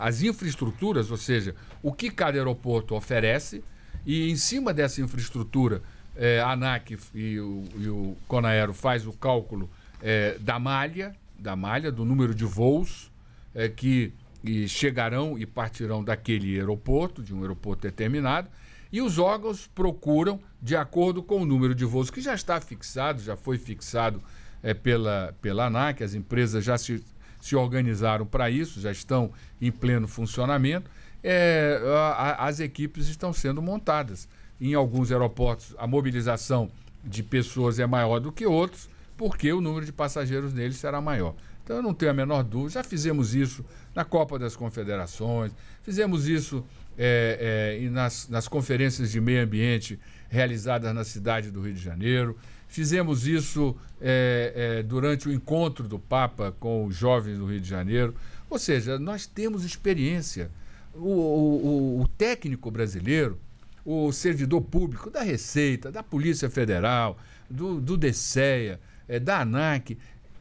a, as infraestruturas, ou seja, o que cada aeroporto oferece, e em cima dessa infraestrutura, é, a ANAC e o, e o Conaero faz o cálculo é, da malha, da malha, do número de voos é, que e chegarão e partirão daquele aeroporto, de um aeroporto determinado, e os órgãos procuram, de acordo com o número de voos que já está fixado, já foi fixado é, pela, pela ANAC, as empresas já se, se organizaram para isso, já estão em pleno funcionamento, é, a, a, as equipes estão sendo montadas. Em alguns aeroportos, a mobilização de pessoas é maior do que outros, porque o número de passageiros nele será maior. Então eu não tenho a menor dúvida. Já fizemos isso na Copa das Confederações, fizemos isso é, é, nas, nas conferências de meio ambiente realizadas na cidade do Rio de Janeiro. Fizemos isso é, é, durante o encontro do Papa com os jovens do Rio de Janeiro. Ou seja, nós temos experiência. O, o, o, técnico brasileiro, o servidor público da Receita, da Polícia Federal, do, do DECEA, é, da ANAC,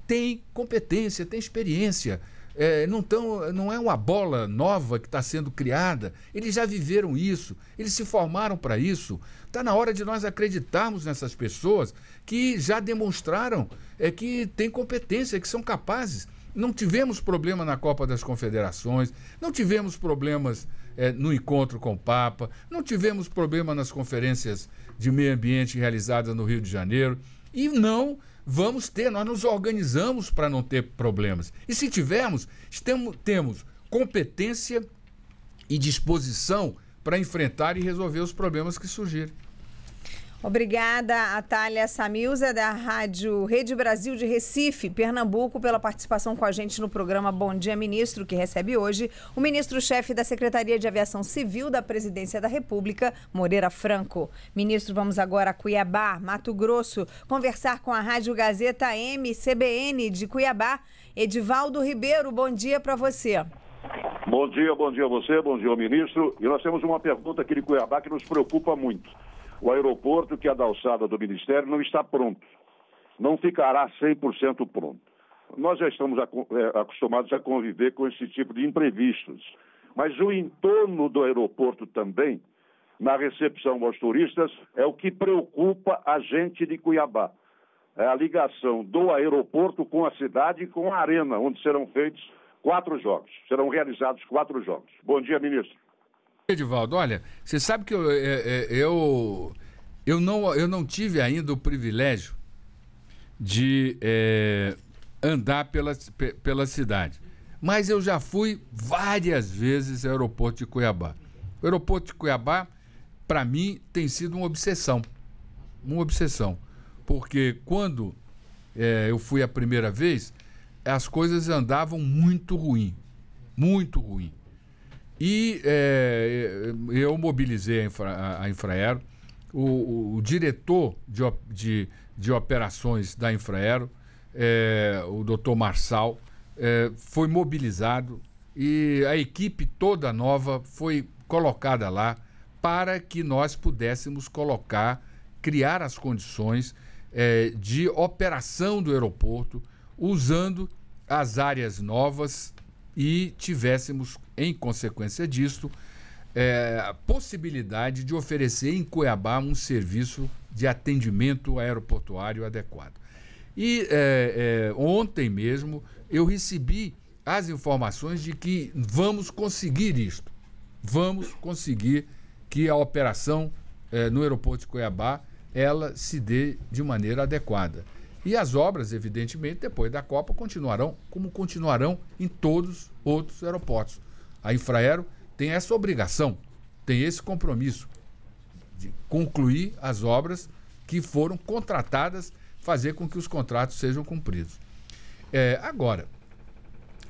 tem competência, tem experiência. É, não, tão, não é uma bola nova que está sendo criada. Eles já viveram isso, eles se formaram para isso. Está na hora de nós acreditarmos nessas pessoas que já demonstraram é, que têm competência, que são capazes. Não tivemos problema na Copa das Confederações, não tivemos problemas é, no encontro com o Papa, não tivemos problema nas conferências de meio ambiente realizadas no Rio de Janeiro. E não vamos ter, nós nos organizamos para não ter problemas. E se tivermos, temos, temos competência e disposição para enfrentar e resolver os problemas que surgirem. Obrigada, Atalia Samilza, da Rádio Rede Brasil de Recife, Pernambuco, pela participação com a gente no programa Bom Dia Ministro, que recebe hoje o ministro-chefe da Secretaria de Aviação Civil da Presidência da República, Moreira Franco. Ministro, vamos agora a Cuiabá, Mato Grosso, conversar com a Rádio Gazeta MCBN de Cuiabá. Edivaldo Ribeiro, bom dia para você. Bom dia, bom dia a você, bom dia ao ministro. E nós temos uma pergunta aqui de Cuiabá que nos preocupa muito. O aeroporto, que é da alçada do Ministério, não está pronto. Não ficará 100% pronto. Nós já estamos é, acostumados a conviver com esse tipo de imprevistos. Mas o entorno do aeroporto também, na recepção aos turistas, é o que preocupa a gente de Cuiabá. É a ligação do aeroporto com a cidade e com a arena, onde serão feitos quatro jogos. Serão realizados quatro jogos. Bom dia, ministro. Edivaldo, olha, você sabe que eu, é, é, eu, eu, não, eu não tive ainda o privilégio de é, andar pela, pela cidade, mas eu já fui várias vezes ao aeroporto de Cuiabá. O aeroporto de Cuiabá, para mim, tem sido uma obsessão. Uma obsessão. Porque quando é, eu fui a primeira vez, as coisas andavam muito ruim. Muito ruim e é, é, eu mobilizei a, Infra, a Infraero, o, o, o diretor de, de, de, operações da Infraero, é, o doutor Marçal, é, foi mobilizado e a equipe toda nova foi colocada lá para que nós pudéssemos colocar, criar as condições é, de operação do aeroporto usando as áreas novas e tivéssemos, em consequência disso, é, a possibilidade de oferecer em Cuiabá um serviço de atendimento aeroportuário adequado. E é, é, ontem mesmo eu recebi as informações de que vamos conseguir isto. Vamos conseguir que a operação é, no aeroporto de Cuiabá ela se dê de maneira adequada. E as obras, evidentemente, depois da Copa continuarão, como continuarão em todos outros aeroportos. A Infraero tem essa obrigação, tem esse compromisso de concluir as obras que foram contratadas, fazer com que os contratos sejam cumpridos. É, agora,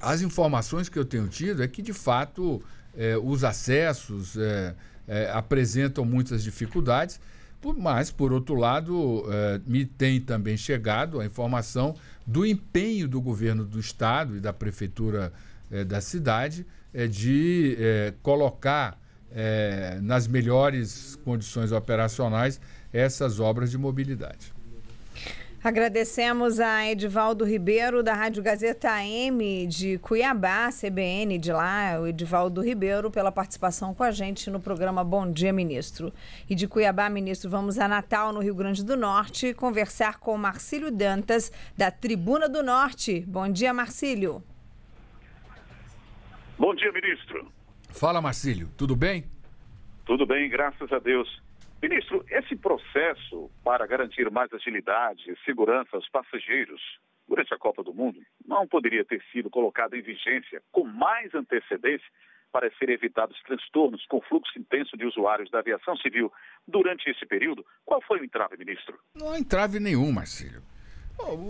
as informações que eu tenho tido é que, de fato, é, os acessos é, é apresentam muitas dificuldades. Mas, por outro lado, é, me tem também chegado a informação do empenho do governo do estado e da prefeitura é, da cidade é, de colocar nas melhores condições operacionais essas obras de mobilidade. Agradecemos a Edivaldo Ribeiro, da Rádio Gazeta M de Cuiabá, CBN de lá, o Edivaldo Ribeiro, pela participação com a gente no programa Bom Dia, Ministro. E de Cuiabá, ministro, vamos a Natal, no Rio Grande do Norte, conversar com Marcílio Dantas, da Tribuna do Norte. Bom dia, Marcílio. Bom dia, ministro. Fala, Marcílio. Tudo bem? Tudo bem, graças a Deus. Ministro, esse processo para garantir mais agilidade e segurança aos passageiros durante a Copa do Mundo não poderia ter sido colocado em vigência com mais antecedência para ser evitados transtornos com fluxo intenso de usuários da aviação civil durante esse período? Qual foi o entrave, ministro? Não há entrave nenhum, Marcílio.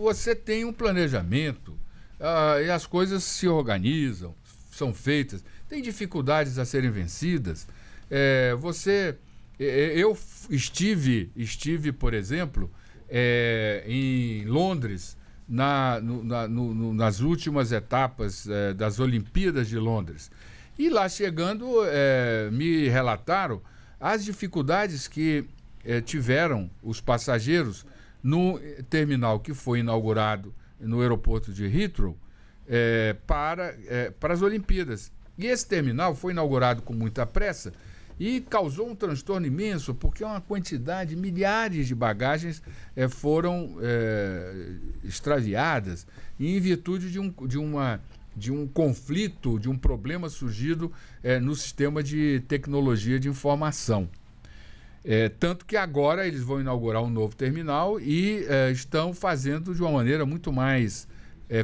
Você tem um planejamento ah, e as coisas se organizam, são feitas, tem dificuldades a serem vencidas. É, você eu estive, estive por exemplo, é, em Londres, na, no, na, no, nas últimas etapas é, das Olimpíadas de Londres. E lá chegando, é, me relataram as dificuldades que é, tiveram os passageiros no terminal que foi inaugurado no aeroporto de Heathrow é, para, é, para as Olimpíadas. E esse terminal foi inaugurado com muita pressa e causou um transtorno imenso, porque uma quantidade, milhares de bagagens é, foram é, extraviadas em virtude de um, de, uma, de um conflito, de um problema surgido é, no sistema de tecnologia de informação. tanto que agora eles vão inaugurar um novo terminal e estão fazendo de uma maneira muito mais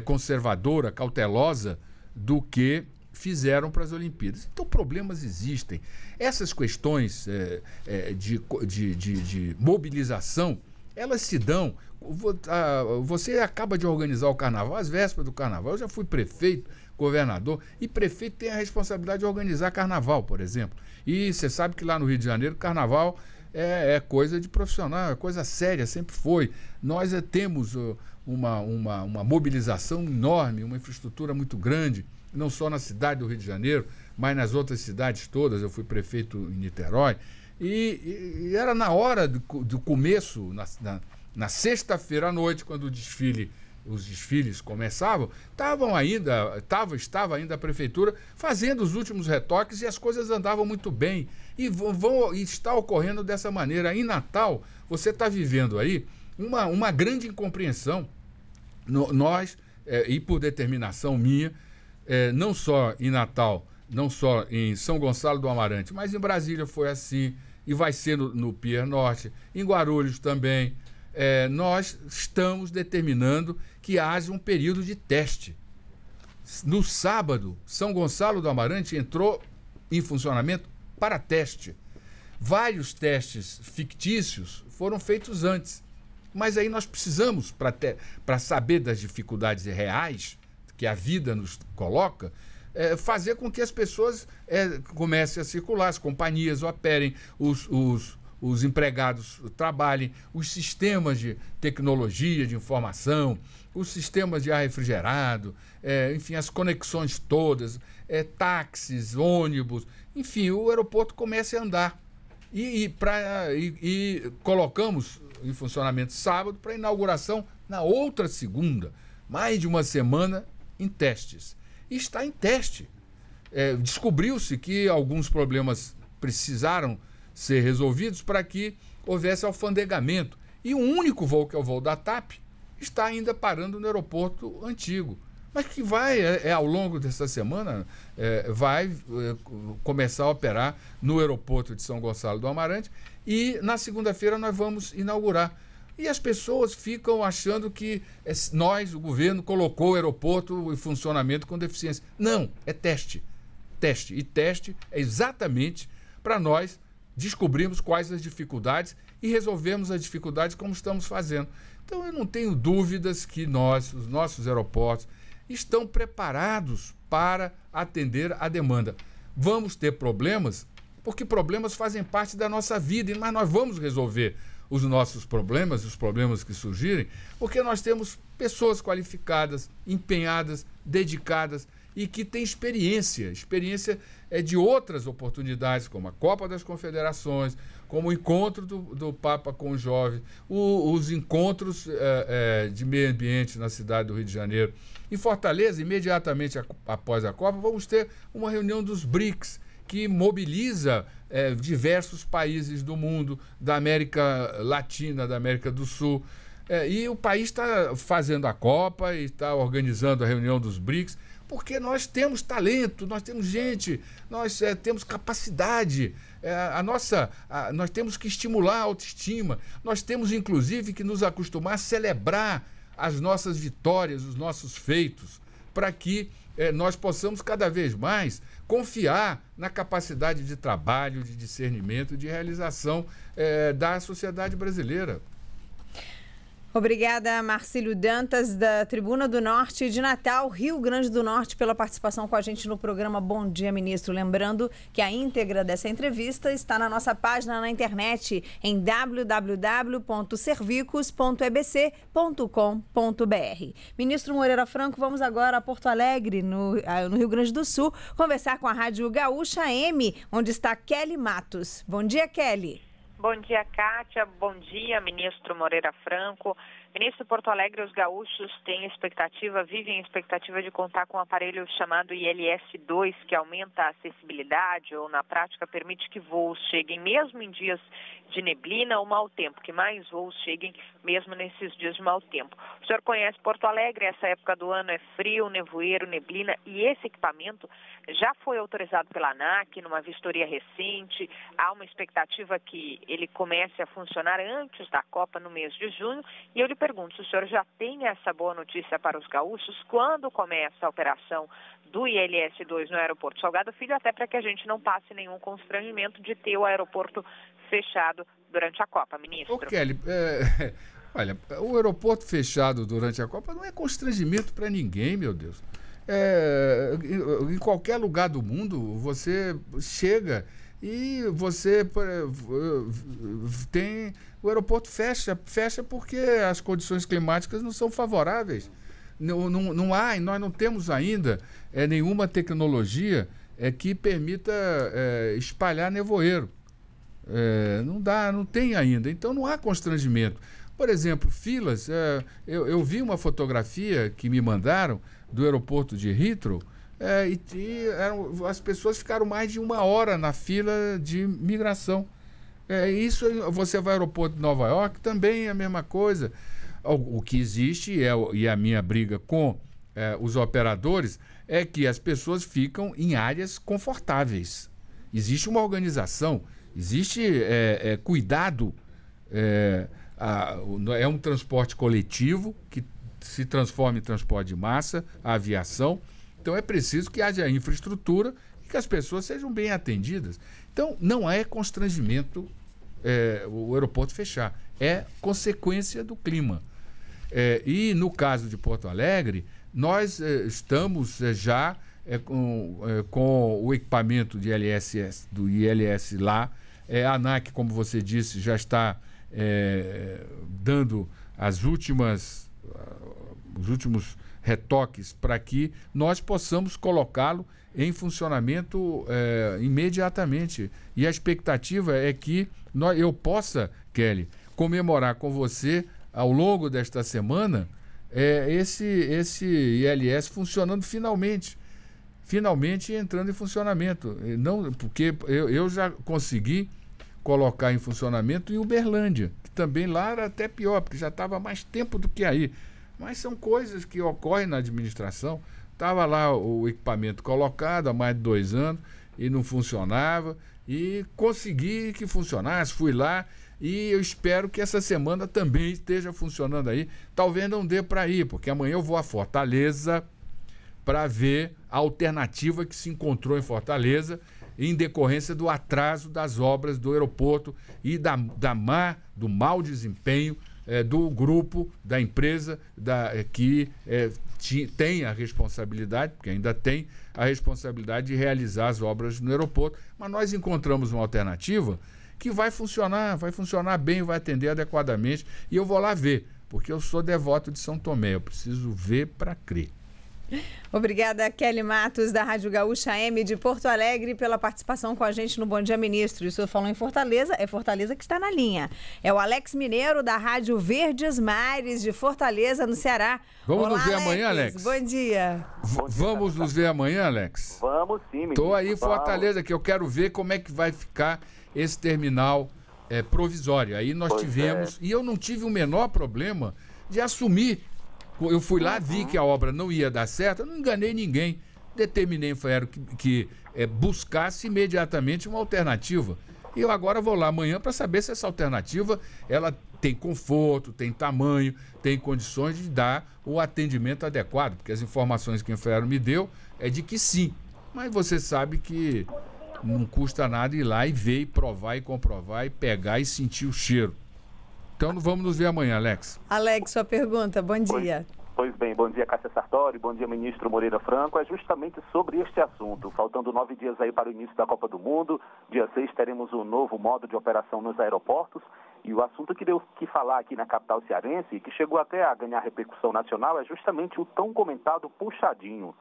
conservadora, cautelosa, do que fizeram para as Olimpíadas. Então, problemas existem. Essas questões é, é, de, de, de, de, mobilização, elas se dão. Você acaba de organizar o carnaval, as vésperas do carnaval. Eu já fui prefeito, governador, e prefeito tem a responsabilidade de organizar carnaval, por exemplo. E você sabe que lá no Rio de Janeiro, carnaval é, é coisa de profissional, é coisa séria, sempre foi. Nós é, temos uh, uma, uma, uma mobilização enorme, uma infraestrutura muito grande não só na cidade do Rio de Janeiro, mas nas outras cidades todas. Eu fui prefeito em Niterói. E, e era na hora do, do começo, na, na, na sexta-feira à noite, quando o desfile os desfiles começavam, estavam ainda, tava, estava ainda a prefeitura fazendo os últimos retoques e as coisas andavam muito bem. E vão, vão e está ocorrendo dessa maneira. Em Natal, você está vivendo aí uma, uma grande incompreensão. No, nós, é, e por determinação minha, é, não só em Natal, não só em São Gonçalo do Amarante, mas em Brasília foi assim, e vai ser no, no Pier Norte, em Guarulhos também. É, nós estamos determinando que haja um período de teste. No sábado, São Gonçalo do Amarante entrou em funcionamento para teste. Vários testes fictícios foram feitos antes. Mas aí nós precisamos, para saber das dificuldades reais, que a vida nos coloca, é, fazer com que as pessoas é, comecem a circular, as companhias operem, os, os, os empregados trabalhem, os sistemas de tecnologia, de informação, os sistemas de ar refrigerado, é, enfim, as conexões todas, é, táxis, ônibus, enfim, o aeroporto comece a andar. E, e, pra, e, e colocamos em funcionamento sábado para inauguração na outra segunda. Mais de uma semana em testes. E está em teste. É, Descobriu-se que alguns problemas precisaram ser resolvidos para que houvesse alfandegamento. E o único voo, que é o voo da TAP, está ainda parando no aeroporto antigo. Mas que vai, é, é ao longo dessa semana, é, vai é, começar a operar no aeroporto de São Gonçalo do Amarante. E na segunda-feira nós vamos inaugurar e as pessoas ficam achando que eh, nós, o governo, colocou o aeroporto em funcionamento com deficiência. Não, é teste. Teste. E teste é exatamente para nós descobrirmos quais as dificuldades e resolvermos as dificuldades como estamos fazendo. Então eu não tenho dúvidas que nós, os nossos aeroportos, estão preparados para atender a demanda. Vamos ter problemas, porque problemas fazem parte da nossa vida, mas nós vamos resolver os nossos problemas, os problemas que surgirem, porque nós temos pessoas qualificadas, empenhadas, dedicadas e que têm experiência, experiência é de outras oportunidades, como a Copa das Confederações, como o encontro do, do Papa com o jovem, o, os encontros é, é, de meio ambiente na cidade do Rio de Janeiro. Em Fortaleza, imediatamente após a Copa, vamos ter uma reunião dos BRICS, que mobiliza é, diversos países do mundo, da América Latina, da América do Sul. É, e o país está fazendo a Copa e está organizando a reunião dos BRICS, porque nós temos talento, nós temos gente, nós é, temos capacidade. É, a nossa, a, nós temos que estimular a autoestima, nós temos inclusive que nos acostumar a celebrar as nossas vitórias, os nossos feitos, para que é, nós possamos cada vez mais confiar na capacidade de trabalho, de discernimento, de realização é, da sociedade brasileira. Obrigada, Marcílio Dantas, da Tribuna do Norte de Natal, Rio Grande do Norte, pela participação com a gente no programa Bom Dia Ministro. Lembrando que a íntegra dessa entrevista está na nossa página na internet em www.servicos.ebc.com.br. Ministro Moreira Franco, vamos agora a Porto Alegre, no, ah, no Rio Grande do Sul, conversar com a Rádio Gaúcha M, onde está Kelly Matos. Bom dia, Kelly. Bom dia, Kátia. Bom dia, ministro Moreira Franco. Ministro Porto Alegre, os gaúchos têm expectativa, vivem expectativa de contar com um aparelho chamado ILS-2, que aumenta a acessibilidade ou, na prática, permite que voos cheguem, mesmo em dias de neblina ou mau tempo, que mais voos cheguem mesmo nesses dias de mau tempo. O senhor conhece Porto Alegre, essa época do ano é frio, nevoeiro, neblina e esse equipamento já foi autorizado pela ANAC numa vistoria recente. Há uma expectativa que ele comece a funcionar antes da Copa no mês de junho. E eu lhe pergunto, se o senhor já tem essa boa notícia para os gaúchos? Quando começa a operação do ILS 2 no aeroporto Salgado Filho, até para que a gente não passe nenhum constrangimento de ter o aeroporto fechado durante a Copa, ministro. Ô, Kelly, é, olha, o aeroporto fechado durante a Copa não é constrangimento para ninguém, meu Deus. É, em qualquer lugar do mundo, você chega e você eh, tem o aeroporto fecha fecha porque as condições climáticas não são favoráveis não, não, não há e nós não temos ainda é, nenhuma tecnologia é, que permita é, espalhar nevoeiro é, não dá, não tem ainda. Então não há constrangimento. Por exemplo, filas. É, eu, eu, vi uma fotografia que me mandaram do aeroporto de Heathrow é, e, e eram, as pessoas ficaram mais de uma hora na fila de migração. É, isso você vai ao aeroporto de Nova York também é a mesma coisa. O, o que existe é, e a minha briga com é, os operadores é que as pessoas ficam em áreas confortáveis. Existe uma organização Existe é, é, cuidado, é, a, é, é um transporte coletivo que se transforma em transporte de massa, a aviação. Então é preciso que haja infraestrutura e que as pessoas sejam bem atendidas. Então não é constrangimento é, o aeroporto fechar, é consequência do clima. É, e no caso de Porto Alegre, nós é, estamos é, já é, com, com o equipamento de LSS do ILS lá é, a ANAC, como você disse, já está é, dando as últimas, ah, os últimos retoques para que nós possamos colocá-lo em funcionamento é, imediatamente. E a expectativa é que nós, eu possa, Kelly, comemorar com você ao longo desta semana é, esse, esse ILS funcionando finalmente finalmente entrando em funcionamento. Não, porque eu, eu já consegui colocar em funcionamento em Uberlândia, que também lá era até pior, porque já estava mais tempo do que aí. Mas são coisas que ocorrem na administração. Estava lá o equipamento colocado há mais de dois anos e não funcionava. E consegui que funcionasse, fui lá e eu espero que essa semana também esteja funcionando aí. Talvez não dê para ir, porque amanhã eu vou a Fortaleza para ver a alternativa que se encontrou em Fortaleza em decorrência do atraso das obras do aeroporto e da, da má, do mau desempenho é, do grupo, da empresa da, é, que é, ti, tem a responsabilidade, porque ainda tem a responsabilidade de realizar as obras no aeroporto. Mas nós encontramos uma alternativa que vai funcionar, vai funcionar bem, vai atender adequadamente. E eu vou lá ver, porque eu sou devoto de São Tomé, eu preciso ver para crer. Obrigada, Kelly Matos, da Rádio Gaúcha M de Porto Alegre, pela participação com a gente no Bom Dia Ministro. Isso falou em Fortaleza, é Fortaleza que está na linha. É o Alex Mineiro, da Rádio Verdes Mares, de Fortaleza, no Ceará. Vamos Olá, nos ver Alex. amanhã, Alex? Bom dia. Bom dia Vamos nos ver amanhã, Alex? Vamos sim, ministro. Estou aí em Fortaleza, que eu quero ver como é que vai ficar esse terminal é, provisório. Aí nós pois é. tivemos, é. e eu não tive o menor problema de assumir eu fui lá, vi que a obra não ia dar certo, não enganei ninguém. Determinei, Ferro, que, que é, buscasse imediatamente uma alternativa. E eu agora vou lá amanhã para saber se essa alternativa ela tem conforto, tem tamanho, tem condições de dar o atendimento adequado, porque as informações que o Ferro me deu é de que sim. Mas você sabe que não custa nada ir lá e ver e provar e comprovar e pegar e sentir o cheiro. Então vamos nos ver amanhã, Alex. Alex, sua pergunta, bom dia. Pois bem, bom dia Cássia Sartori, bom dia ministro Moreira Franco. É justamente sobre este assunto. Faltando nove dias aí para o início da Copa do Mundo, dia 6 teremos um novo modo de operação nos aeroportos. E o assunto que deu que falar aqui na capital cearense, que chegou até a ganhar repercussão nacional, é justamente o tão comentado puxadinho.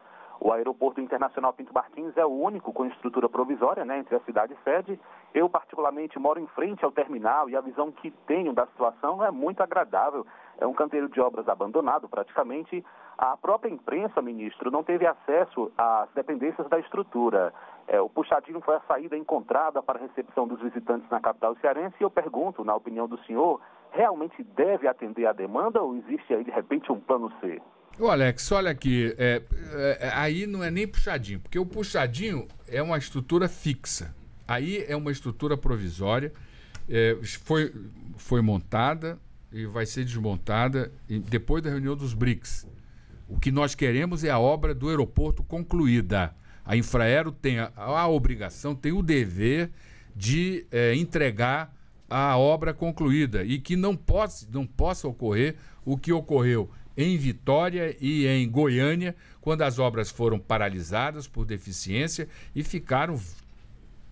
O Aeroporto Internacional Pinto Martins é o único com estrutura provisória né, entre a cidade e sede. Eu, particularmente, moro em frente ao terminal e a visão que tenho da situação é muito agradável. É um canteiro de obras abandonado, praticamente. A própria imprensa, ministro, não teve acesso às dependências da estrutura. É, o puxadinho foi a saída encontrada para a recepção dos visitantes na capital cearense e eu pergunto, na opinião do senhor, realmente deve atender à demanda ou existe aí, de repente, um plano C? Ô Alex, olha aqui, é, é, é, aí não é nem puxadinho, porque o puxadinho é uma estrutura fixa. Aí é uma estrutura provisória, é, foi, foi montada e vai ser desmontada depois da reunião dos BRICS. O que nós queremos é a obra do aeroporto concluída. A Infraero tem a, a obrigação, tem o dever de é, entregar a obra concluída e que não, possa não possa ocorrer o que ocorreu em Vitória e em Goiânia, quando as obras foram paralisadas por deficiência e ficaram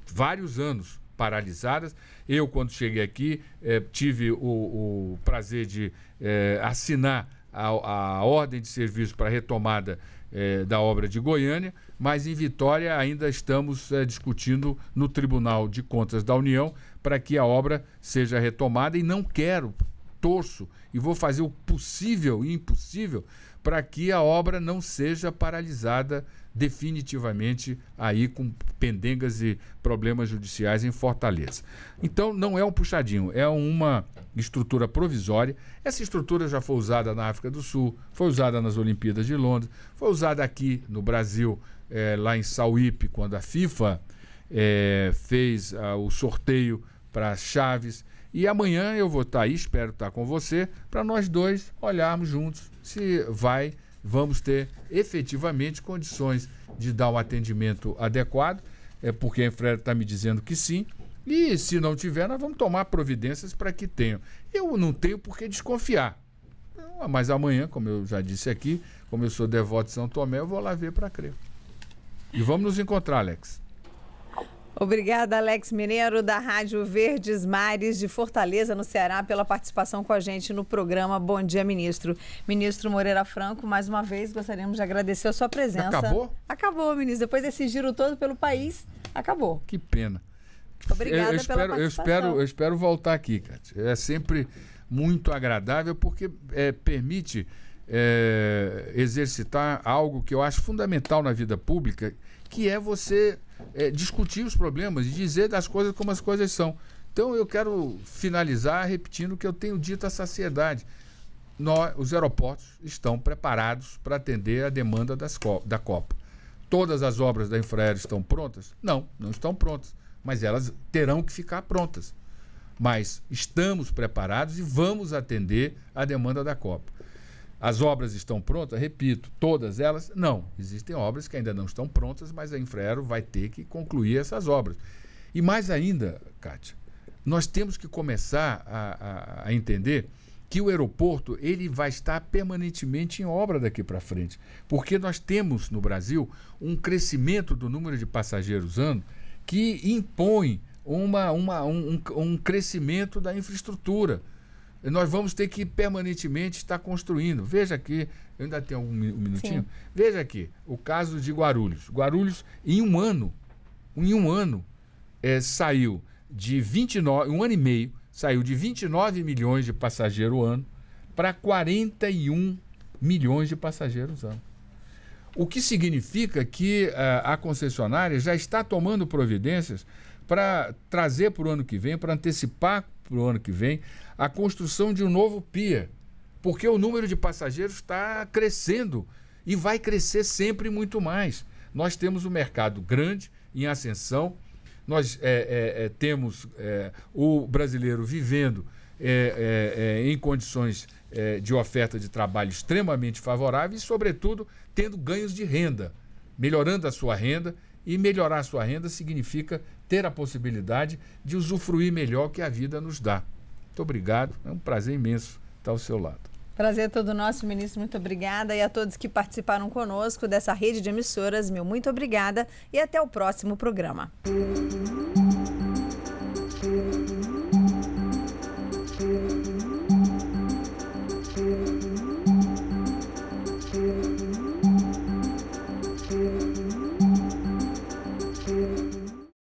vários anos paralisadas. Eu, quando cheguei aqui, eh, tive o, o, prazer de eh, assinar a, a, ordem de serviço para retomada eh, da obra de Goiânia, mas em Vitória ainda estamos discutindo no Tribunal de Contas da União para que a obra seja retomada e não quero torço e vou fazer o possível e impossível para que a obra não seja paralisada definitivamente aí com pendengas e problemas judiciais em Fortaleza. Então não é um puxadinho, é uma estrutura provisória. Essa estrutura já foi usada na África do Sul, foi usada nas Olimpíadas de Londres, foi usada aqui no Brasil, é, lá em Sauípe, quando a FIFA é, fez ah, o sorteio para as Chaves. E amanhã eu vou estar tá aí, espero estar tá com você, para nós dois olharmos juntos se vai, vamos ter efetivamente condições de dar o um atendimento adequado, é porque a Enfreda está me dizendo que sim. E se não tiver, nós vamos tomar providências para que tenham. Eu não tenho por que desconfiar. Ah, mas amanhã, como eu já disse aqui, como eu sou devoto de São Tomé, eu vou lá ver para crer. E vamos nos encontrar, Alex. Obrigada, Alex Mineiro, da Rádio Verdes Mares de Fortaleza, no Ceará, pela participação com a gente no programa Bom Dia, Ministro. Ministro Moreira Franco, mais uma vez gostaríamos de agradecer a sua presença. Acabou? Acabou, ministro. Depois desse giro todo pelo país, acabou. Que pena. Obrigada eu, eu espero, pela participação. Eu espero, eu espero voltar aqui, Cátia. É sempre muito agradável porque é, permite é, exercitar algo que eu acho fundamental na vida pública, que é você é, discutir os problemas e dizer das coisas como as coisas são. Então eu quero finalizar repetindo o que eu tenho dito à saciedade. Nós, os aeroportos estão preparados para atender a demanda co da Copa. Todas as obras da Infraero estão prontas? Não, não estão prontas, mas elas terão que ficar prontas. Mas estamos preparados e vamos atender a demanda da Copa. As obras estão prontas? Repito, todas elas? Não. Existem obras que ainda não estão prontas, mas a Infraero vai ter que concluir essas obras. E mais ainda, Kátia, nós temos que começar a, a, a entender que o aeroporto ele vai estar permanentemente em obra daqui para frente, porque nós temos no Brasil um crescimento do número de passageiros ano que impõe uma, uma, um, um crescimento da infraestrutura nós vamos ter que permanentemente estar construindo. Veja aqui, eu ainda tenho um, minutinho. Sim. Veja aqui, o caso de Guarulhos. Guarulhos, em um ano, em um ano, é, saiu de 29, um ano e meio, saiu de 29 milhões de passageiros ano para 41 milhões de passageiros ano. O que significa que a, eh, a concessionária já está tomando providências para trazer para o ano que vem, para antecipar para o ano que vem, a construção de um novo PIA, porque o número de passageiros está crescendo e vai crescer sempre muito mais. Nós temos um mercado grande, em ascensão, nós é, é, é temos é, o brasileiro vivendo é, em condições de oferta de trabalho extremamente favoráveis e, sobretudo, tendo ganhos de renda, melhorando a sua renda. E melhorar a sua renda significa ter a possibilidade de usufruir melhor que a vida nos dá. Muito obrigado, é um prazer imenso estar ao seu lado. Prazer é todo nosso, ministro. Muito obrigada. E a todos que participaram conosco dessa rede de emissoras, meu muito obrigada. E até o próximo programa.